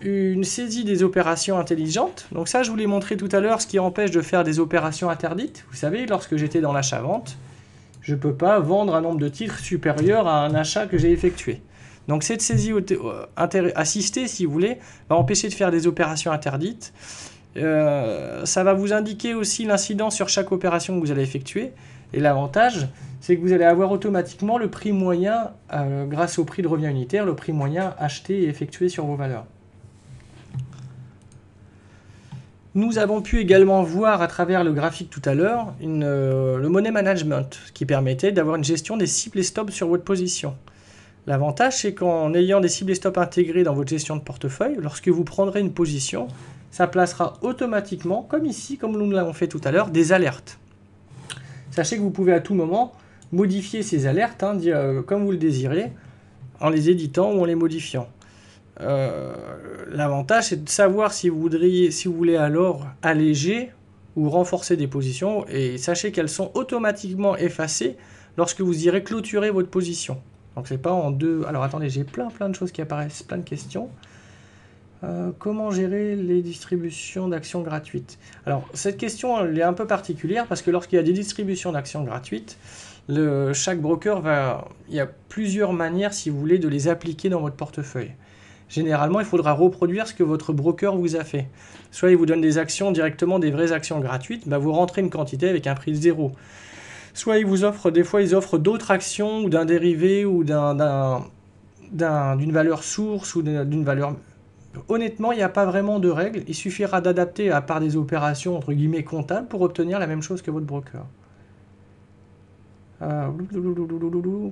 une saisie des opérations intelligentes. Donc ça, je vous l'ai montré tout à l'heure, ce qui empêche de faire des opérations interdites. Vous savez, lorsque j'étais dans l'achat-vente, je ne peux pas vendre un nombre de titres supérieur à un achat que j'ai effectué. Donc cette saisie euh, assistée, si vous voulez, va empêcher de faire des opérations interdites. Euh, ça va vous indiquer aussi l'incident sur chaque opération que vous allez effectuer. Et l'avantage, c'est que vous allez avoir automatiquement le prix moyen, euh, grâce au prix de revient unitaire, le prix moyen acheté et effectué sur vos valeurs. Nous avons pu également voir à travers le graphique tout à l'heure le money management qui permettait d'avoir une gestion des cibles et stops sur votre position. L'avantage, c'est qu'en ayant des cibles et stops intégrés dans votre gestion de portefeuille, lorsque vous prendrez une position, ça placera automatiquement, comme ici, comme nous l'avons fait tout à l'heure, des alertes. Sachez que vous pouvez à tout moment modifier ces alertes, hein, euh, comme vous le désirez, en les éditant ou en les modifiant. Euh, l'avantage, c'est de savoir si vous, voudriez, si vous voulez alors alléger ou renforcer des positions, et sachez qu'elles sont automatiquement effacées lorsque vous irez clôturer votre position. Donc c'est pas en deux... Alors attendez, j'ai plein plein de choses qui apparaissent, plein de questions. Euh, comment gérer les distributions d'actions gratuites Alors cette question elle est un peu particulière parce que lorsqu'il y a des distributions d'actions gratuites, chaque broker va... Il y a plusieurs manières, si vous voulez, de les appliquer dans votre portefeuille. Généralement, il faudra reproduire ce que votre broker vous a fait. Soit il vous donne des actions directement, des vraies actions gratuites, bah, vous rentrez une quantité avec un prix de zéro. Soit ils vous offrent, des fois, ils offrent d'autres actions ou d'un dérivé ou d'un, d'une valeur source ou d'une valeur... Honnêtement, il n'y a pas vraiment de règles. Il suffira d'adapter à part des opérations entre guillemets comptables pour obtenir la même chose que votre broker. Euh,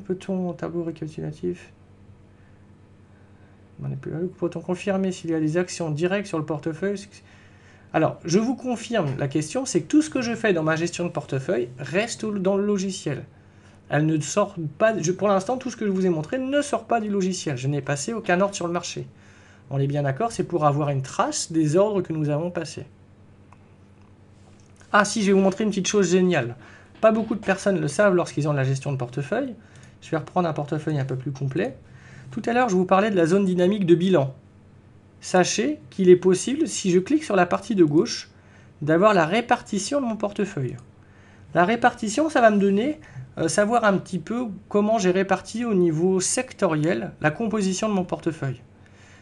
peut-on tableau récapitulatif Peut-on confirmer s'il y a des actions directes sur le portefeuille alors, je vous confirme la question, c'est que tout ce que je fais dans ma gestion de portefeuille reste dans le logiciel. Elle ne sort pas, pour l'instant, tout ce que je vous ai montré ne sort pas du logiciel. Je n'ai passé aucun ordre sur le marché. On est bien d'accord, c'est pour avoir une trace des ordres que nous avons passés. Ah si, je vais vous montrer une petite chose géniale. Pas beaucoup de personnes le savent lorsqu'ils ont de la gestion de portefeuille. Je vais reprendre un portefeuille un peu plus complet. Tout à l'heure, je vous parlais de la zone dynamique de bilan. Sachez qu'il est possible, si je clique sur la partie de gauche, d'avoir la répartition de mon portefeuille. La répartition, ça va me donner euh, savoir un petit peu comment j'ai réparti au niveau sectoriel la composition de mon portefeuille.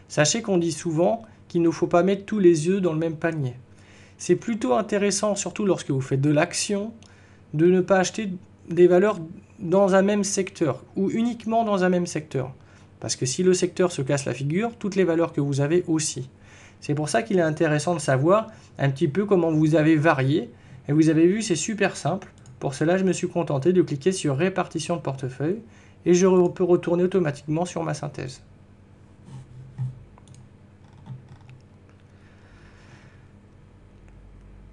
Sachez qu'on dit souvent qu'il ne faut pas mettre tous les yeux dans le même panier. C'est plutôt intéressant, surtout lorsque vous faites de l'action, de ne pas acheter des valeurs dans un même secteur ou uniquement dans un même secteur. Parce que si le secteur se casse la figure, toutes les valeurs que vous avez aussi. C'est pour ça qu'il est intéressant de savoir un petit peu comment vous avez varié. Et vous avez vu, c'est super simple. Pour cela, je me suis contenté de cliquer sur répartition de portefeuille et je peux retourner automatiquement sur ma synthèse.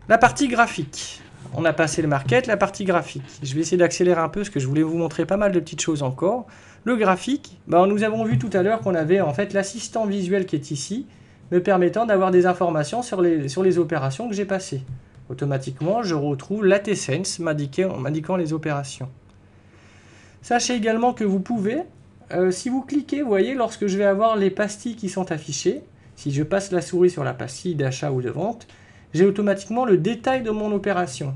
La partie graphique. On a passé le market, la partie graphique. Je vais essayer d'accélérer un peu parce que je voulais vous montrer pas mal de petites choses encore. Le graphique, bah, nous avons vu tout à l'heure qu'on avait en fait l'assistant visuel qui est ici, me permettant d'avoir des informations sur les, sur les opérations que j'ai passées. Automatiquement, je retrouve la m'indiquant les opérations. Sachez également que vous pouvez, euh, si vous cliquez, vous voyez, lorsque je vais avoir les pastilles qui sont affichées, si je passe la souris sur la pastille d'achat ou de vente, j'ai automatiquement le détail de mon opération.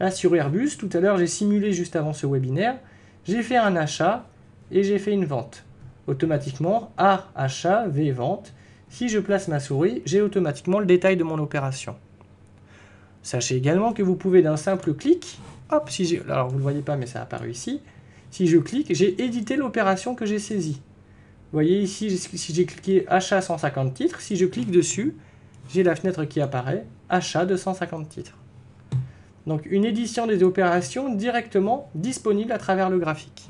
Là, sur Airbus, tout à l'heure, j'ai simulé juste avant ce webinaire, j'ai fait un achat et j'ai fait une vente. Automatiquement, A, achat, V, vente. Si je place ma souris, j'ai automatiquement le détail de mon opération. Sachez également que vous pouvez d'un simple clic, hop, si j'ai, alors vous ne le voyez pas mais ça apparaît ici, si je clique, j'ai édité l'opération que j'ai saisie. Vous voyez ici, si j'ai cliqué achat 150 titres, si je clique dessus, j'ai la fenêtre qui apparaît, achat de 150 titres. Donc une édition des opérations directement disponible à travers le graphique.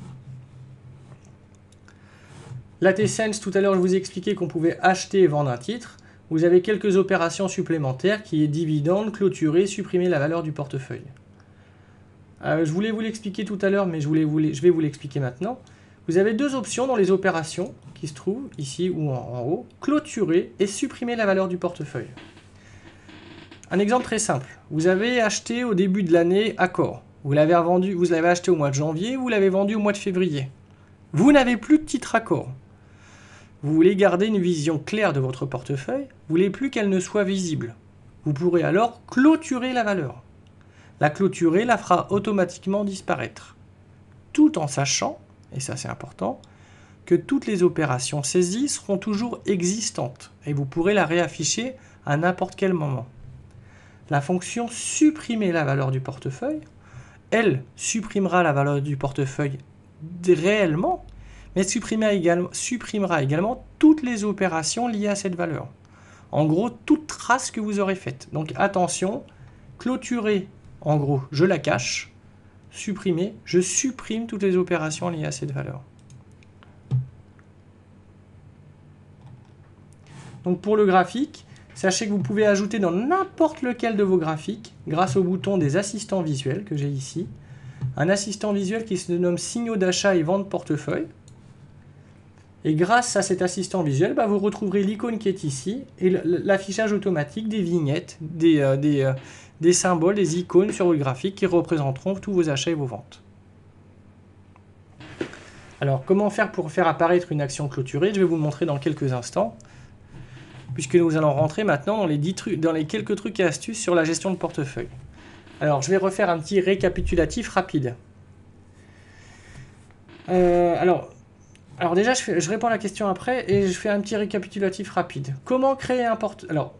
T-Sense, tout à l'heure, je vous ai expliqué qu'on pouvait acheter et vendre un titre. Vous avez quelques opérations supplémentaires qui est dividende, clôturer, supprimer la valeur du portefeuille. Euh, je voulais vous l'expliquer tout à l'heure, mais je, voulais je vais vous l'expliquer maintenant. Vous avez deux options dans les opérations qui se trouvent ici ou en, en haut, clôturer et supprimer la valeur du portefeuille. Un exemple très simple. Vous avez acheté au début de l'année Accor. Vous l'avez acheté au mois de janvier, vous l'avez vendu au mois de février. Vous n'avez plus de titre Accor. Vous voulez garder une vision claire de votre portefeuille, vous voulez plus qu'elle ne soit visible. Vous pourrez alors clôturer la valeur. La clôturer la fera automatiquement disparaître. Tout en sachant, et ça c'est important, que toutes les opérations saisies seront toujours existantes et vous pourrez la réafficher à n'importe quel moment. La fonction supprimer la valeur du portefeuille, elle supprimera la valeur du portefeuille réellement mais supprimera également, supprimera également toutes les opérations liées à cette valeur. En gros, toute trace que vous aurez faite. Donc attention, clôturer, en gros, je la cache, supprimer, je supprime toutes les opérations liées à cette valeur. Donc pour le graphique, sachez que vous pouvez ajouter dans n'importe lequel de vos graphiques, grâce au bouton des assistants visuels que j'ai ici, un assistant visuel qui se nomme signaux d'achat et vente portefeuille. Et grâce à cet assistant visuel, bah, vous retrouverez l'icône qui est ici et l'affichage automatique des vignettes, des, euh, euh, des, symboles, des icônes sur le graphique qui représenteront tous vos achats et vos ventes. Alors comment faire pour faire apparaître une action clôturée Je vais vous montrer dans quelques instants, puisque nous allons rentrer maintenant dans les, dans les quelques trucs et astuces sur la gestion de portefeuille. Alors je vais refaire un petit récapitulatif rapide. Euh, alors alors déjà, je, réponds à la question après et je fais un petit récapitulatif rapide. Comment créer un portefeuille Alors,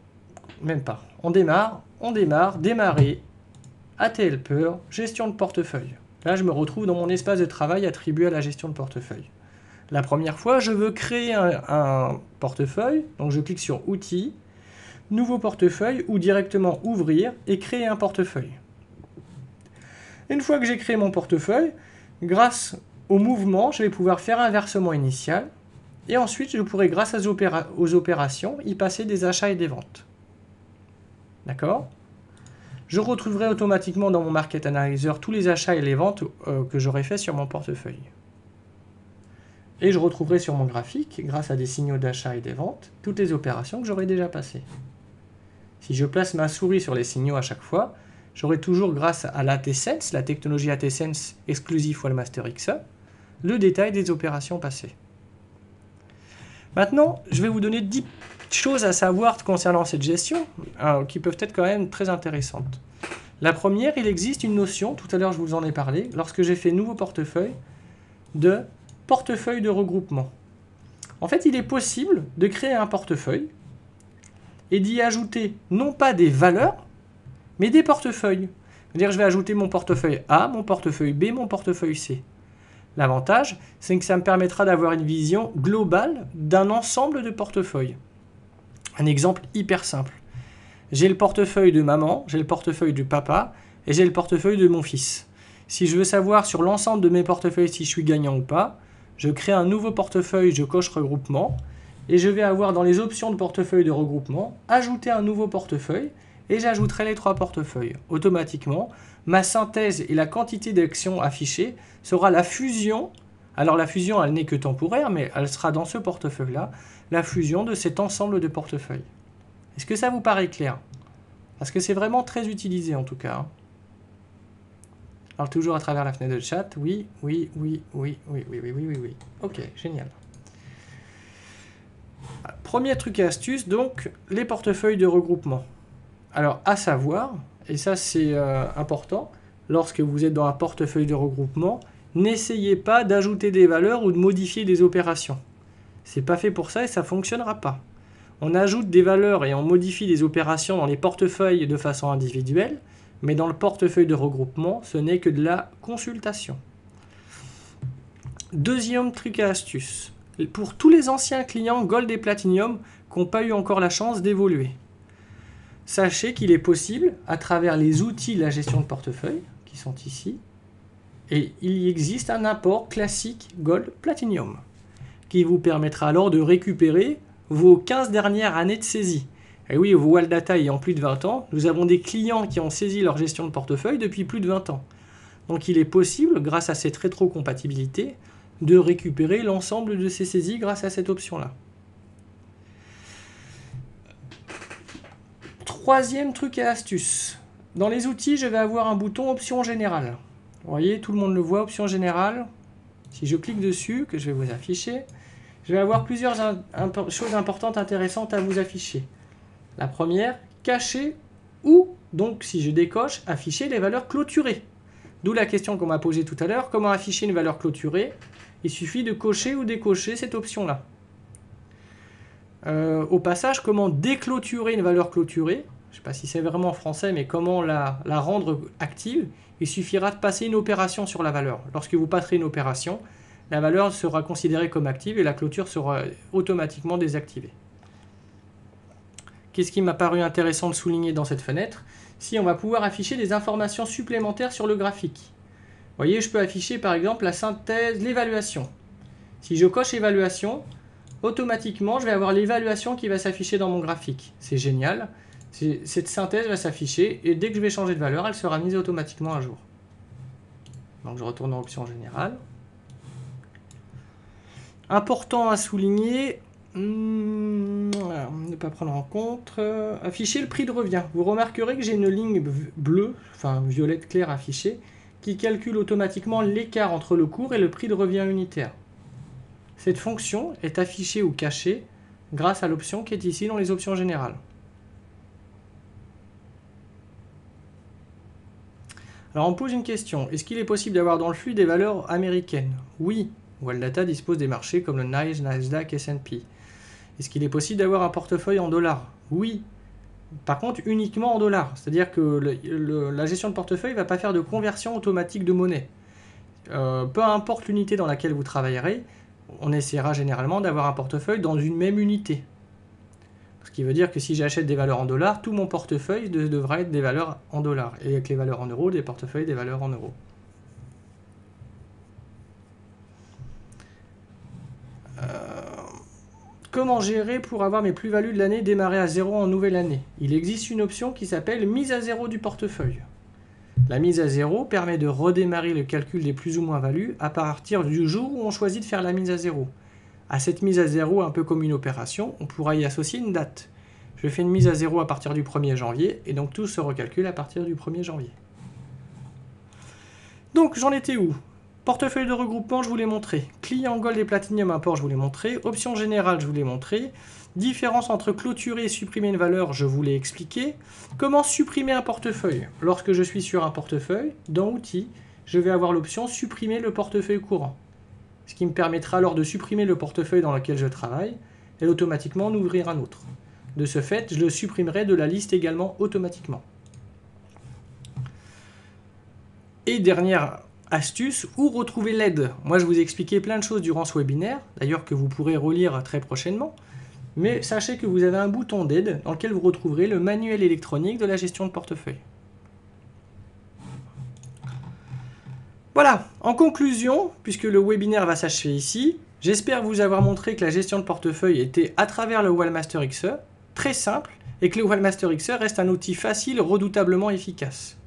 même pas. On démarre, on démarre, démarrer, ATLPer, gestion de portefeuille. Là, je me retrouve dans mon espace de travail attribué à la gestion de portefeuille. La première fois, je veux créer un, un portefeuille, donc je clique sur Outils, Nouveau portefeuille ou directement Ouvrir et Créer un portefeuille. Une fois que j'ai créé mon portefeuille, grâce au mouvement, je vais pouvoir faire un versement initial et ensuite je pourrai, grâce aux, opérations, y passer des achats et des ventes. D'accord Je retrouverai automatiquement dans mon Market Analyzer tous les achats et les ventes euh, que j'aurai fait sur mon portefeuille. Et je retrouverai sur mon graphique, grâce à des signaux d'achat et des ventes, toutes les opérations que j'aurai déjà passées. Si je place ma souris sur les signaux à chaque fois, j'aurai toujours grâce à l'ATSense, la technologie ATSense exclusive Wallmaster XA, le détail des opérations passées. Maintenant, je vais vous donner 10 choses à savoir concernant cette gestion, hein, qui peuvent être quand même très intéressantes. La première, il existe une notion, tout à l'heure je vous en ai parlé, lorsque j'ai fait nouveau portefeuille, de portefeuille de regroupement. En fait, il est possible de créer un portefeuille et d'y ajouter non pas des valeurs, mais des portefeuilles. C'est-à-dire je vais ajouter mon portefeuille A, mon portefeuille B, mon portefeuille C. L'avantage, c'est que ça me permettra d'avoir une vision globale d'un ensemble de portefeuilles. Un exemple hyper simple. J'ai le portefeuille de maman, j'ai le portefeuille du papa et j'ai le portefeuille de mon fils. Si je veux savoir sur l'ensemble de mes portefeuilles si je suis gagnant ou pas, je crée un nouveau portefeuille, je coche regroupement et je vais avoir dans les options de portefeuille de regroupement, ajouter un nouveau portefeuille et j'ajouterai les trois portefeuilles. Automatiquement, ma synthèse et la quantité d'actions affichées sera la fusion, alors la fusion elle n'est que temporaire, mais elle sera dans ce portefeuille-là, la fusion de cet ensemble de portefeuilles. Est-ce que ça vous paraît clair Parce que c'est vraiment très utilisé en tout cas. Hein. Alors toujours à travers la fenêtre de chat, oui, oui, oui, oui, oui, oui, oui, oui, oui, oui. Ok, génial. Premier truc et astuce, donc les portefeuilles de regroupement. Alors à savoir, et ça c'est euh, important, lorsque vous êtes dans un portefeuille de regroupement, n'essayez pas d'ajouter des valeurs ou de modifier des opérations. C'est pas fait pour ça et ça fonctionnera pas. On ajoute des valeurs et on modifie des opérations dans les portefeuilles de façon individuelle, mais dans le portefeuille de regroupement, ce n'est que de la consultation. Deuxième truc et astuce. Pour tous les anciens clients Gold et Platinum qui n'ont pas eu encore la chance d'évoluer, sachez qu'il est possible, à travers les outils de la gestion de portefeuille, qui sont ici, et il existe un apport classique Gold Platinum, qui vous permettra alors de récupérer vos 15 dernières années de saisie. Et oui, vos Wall Data en plus de 20 ans, nous avons des clients qui ont saisi leur gestion de portefeuille depuis plus de 20 ans. Donc il est possible, grâce à cette rétrocompatibilité, de récupérer l'ensemble de ces saisies grâce à cette option-là. Troisième truc et astuce. Dans les outils, je vais avoir un bouton option générale. Vous voyez, tout le monde le voit, option générale. Si je clique dessus, que je vais vous afficher, je vais avoir plusieurs choses importantes, intéressantes à vous afficher. La première, cacher ou, donc si je décoche, afficher les valeurs clôturées. D'où la question qu'on m'a posée tout à l'heure, comment afficher une valeur clôturée Il suffit de cocher ou décocher cette option-là. Euh, au passage comment déclôturer une valeur clôturée. Je ne sais pas si c'est vraiment en français, mais comment la, rendre active. Il suffira de passer une opération sur la valeur. Lorsque vous passerez une opération, la valeur sera considérée comme active et la clôture sera automatiquement désactivée. Qu'est-ce qui m'a paru intéressant de souligner dans cette fenêtre Si on va pouvoir afficher des informations supplémentaires sur le graphique. Vous voyez, je peux afficher par exemple la synthèse, l'évaluation. Si je coche évaluation, automatiquement, je vais avoir l'évaluation qui va s'afficher dans mon graphique. C'est génial. Cette synthèse va s'afficher et dès que je vais changer de valeur, elle sera mise automatiquement à jour. Donc je retourne en option générale. Important à souligner, hmm, ne pas prendre en compte, euh, afficher le prix de revient. Vous remarquerez que j'ai une ligne bleue, enfin violette claire affichée, qui calcule automatiquement l'écart entre le cours et le prix de revient unitaire. Cette fonction est affichée ou cachée grâce à l'option qui est ici dans les options générales. Alors on pose une question, est-ce qu'il est possible d'avoir dans le flux des valeurs américaines Oui, Data dispose des marchés comme le NICE, Nasdaq, S&P. Est-ce qu'il est possible d'avoir un portefeuille en dollars Oui, par contre uniquement en dollars, c'est-à-dire que la gestion de portefeuille ne va pas faire de conversion automatique de monnaie. Euh, peu importe l'unité dans laquelle vous travaillerez, on essaiera généralement d'avoir un portefeuille dans une même unité. Ce qui veut dire que si j'achète des valeurs en dollars, tout mon portefeuille devra être des valeurs en dollars. Et avec les valeurs en euros, des portefeuilles des valeurs en euros. Euh, comment gérer pour avoir mes plus-values de l'année démarrées à zéro en nouvelle année Il existe une option qui s'appelle mise à zéro du portefeuille. La mise à zéro permet de redémarrer le calcul des plus ou moins values à partir du jour où on choisit de faire la mise à zéro. À cette mise à zéro, un peu comme une opération, on pourra y associer une date. Je fais une mise à zéro à partir du 1er janvier, et donc tout se recalcule à partir du 1er janvier. Donc j'en étais où Portefeuille de regroupement, je vous l'ai montré. Client Gold et Platinum Import, je vous l'ai montré. Option générale, je vous l'ai montré. Différence entre clôturer et supprimer une valeur, je vous l'ai expliqué. Comment supprimer un portefeuille Lorsque je suis sur un portefeuille, dans Outils, je vais avoir l'option Supprimer le portefeuille courant. Ce qui me permettra alors de supprimer le portefeuille dans lequel je travaille et automatiquement en ouvrir un autre. De ce fait, je le supprimerai de la liste également automatiquement. Et dernière astuces ou retrouver l'aide. Moi, je vous ai expliqué plein de choses durant ce webinaire, d'ailleurs que vous pourrez relire très prochainement. Mais sachez que vous avez un bouton d'aide dans lequel vous retrouverez le manuel électronique de la gestion de portefeuille. Voilà, en conclusion, puisque le webinaire va s'achever ici, j'espère vous avoir montré que la gestion de portefeuille était à travers le Wallmaster XE très simple et que le Wallmaster XE reste un outil facile redoutablement efficace.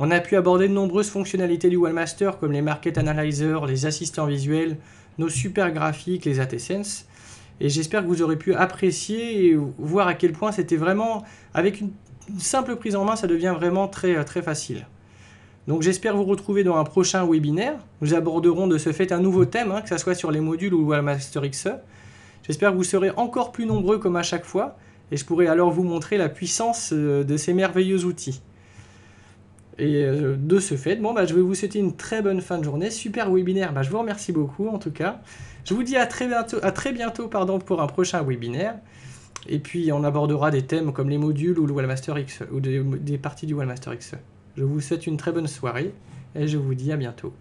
On a pu aborder de nombreuses fonctionnalités du Wallmaster, comme les Market Analyzer, les assistants visuels, nos super graphiques, les ATSense. Et j'espère que vous aurez pu apprécier et voir à quel point c'était vraiment, avec une, simple prise en main, ça devient vraiment très, euh, très facile. Donc j'espère vous retrouver dans un prochain webinaire. Nous aborderons de ce fait un nouveau thème, hein, que ce soit sur les modules ou le XE. J'espère que vous serez encore plus nombreux comme à chaque fois et je pourrai alors vous montrer la puissance euh, de ces merveilleux outils. Et euh, de ce fait, bon, bah, je vais vous souhaiter une très bonne fin de journée. Super webinaire, bah, je vous remercie beaucoup en tout cas. Je vous dis à très bientôt, à très bientôt pardon, pour un prochain webinaire. Et puis on abordera des thèmes comme les modules ou le Wallmaster X ou des, des parties du Wallmaster X. Je vous souhaite une très bonne soirée et je vous dis à bientôt.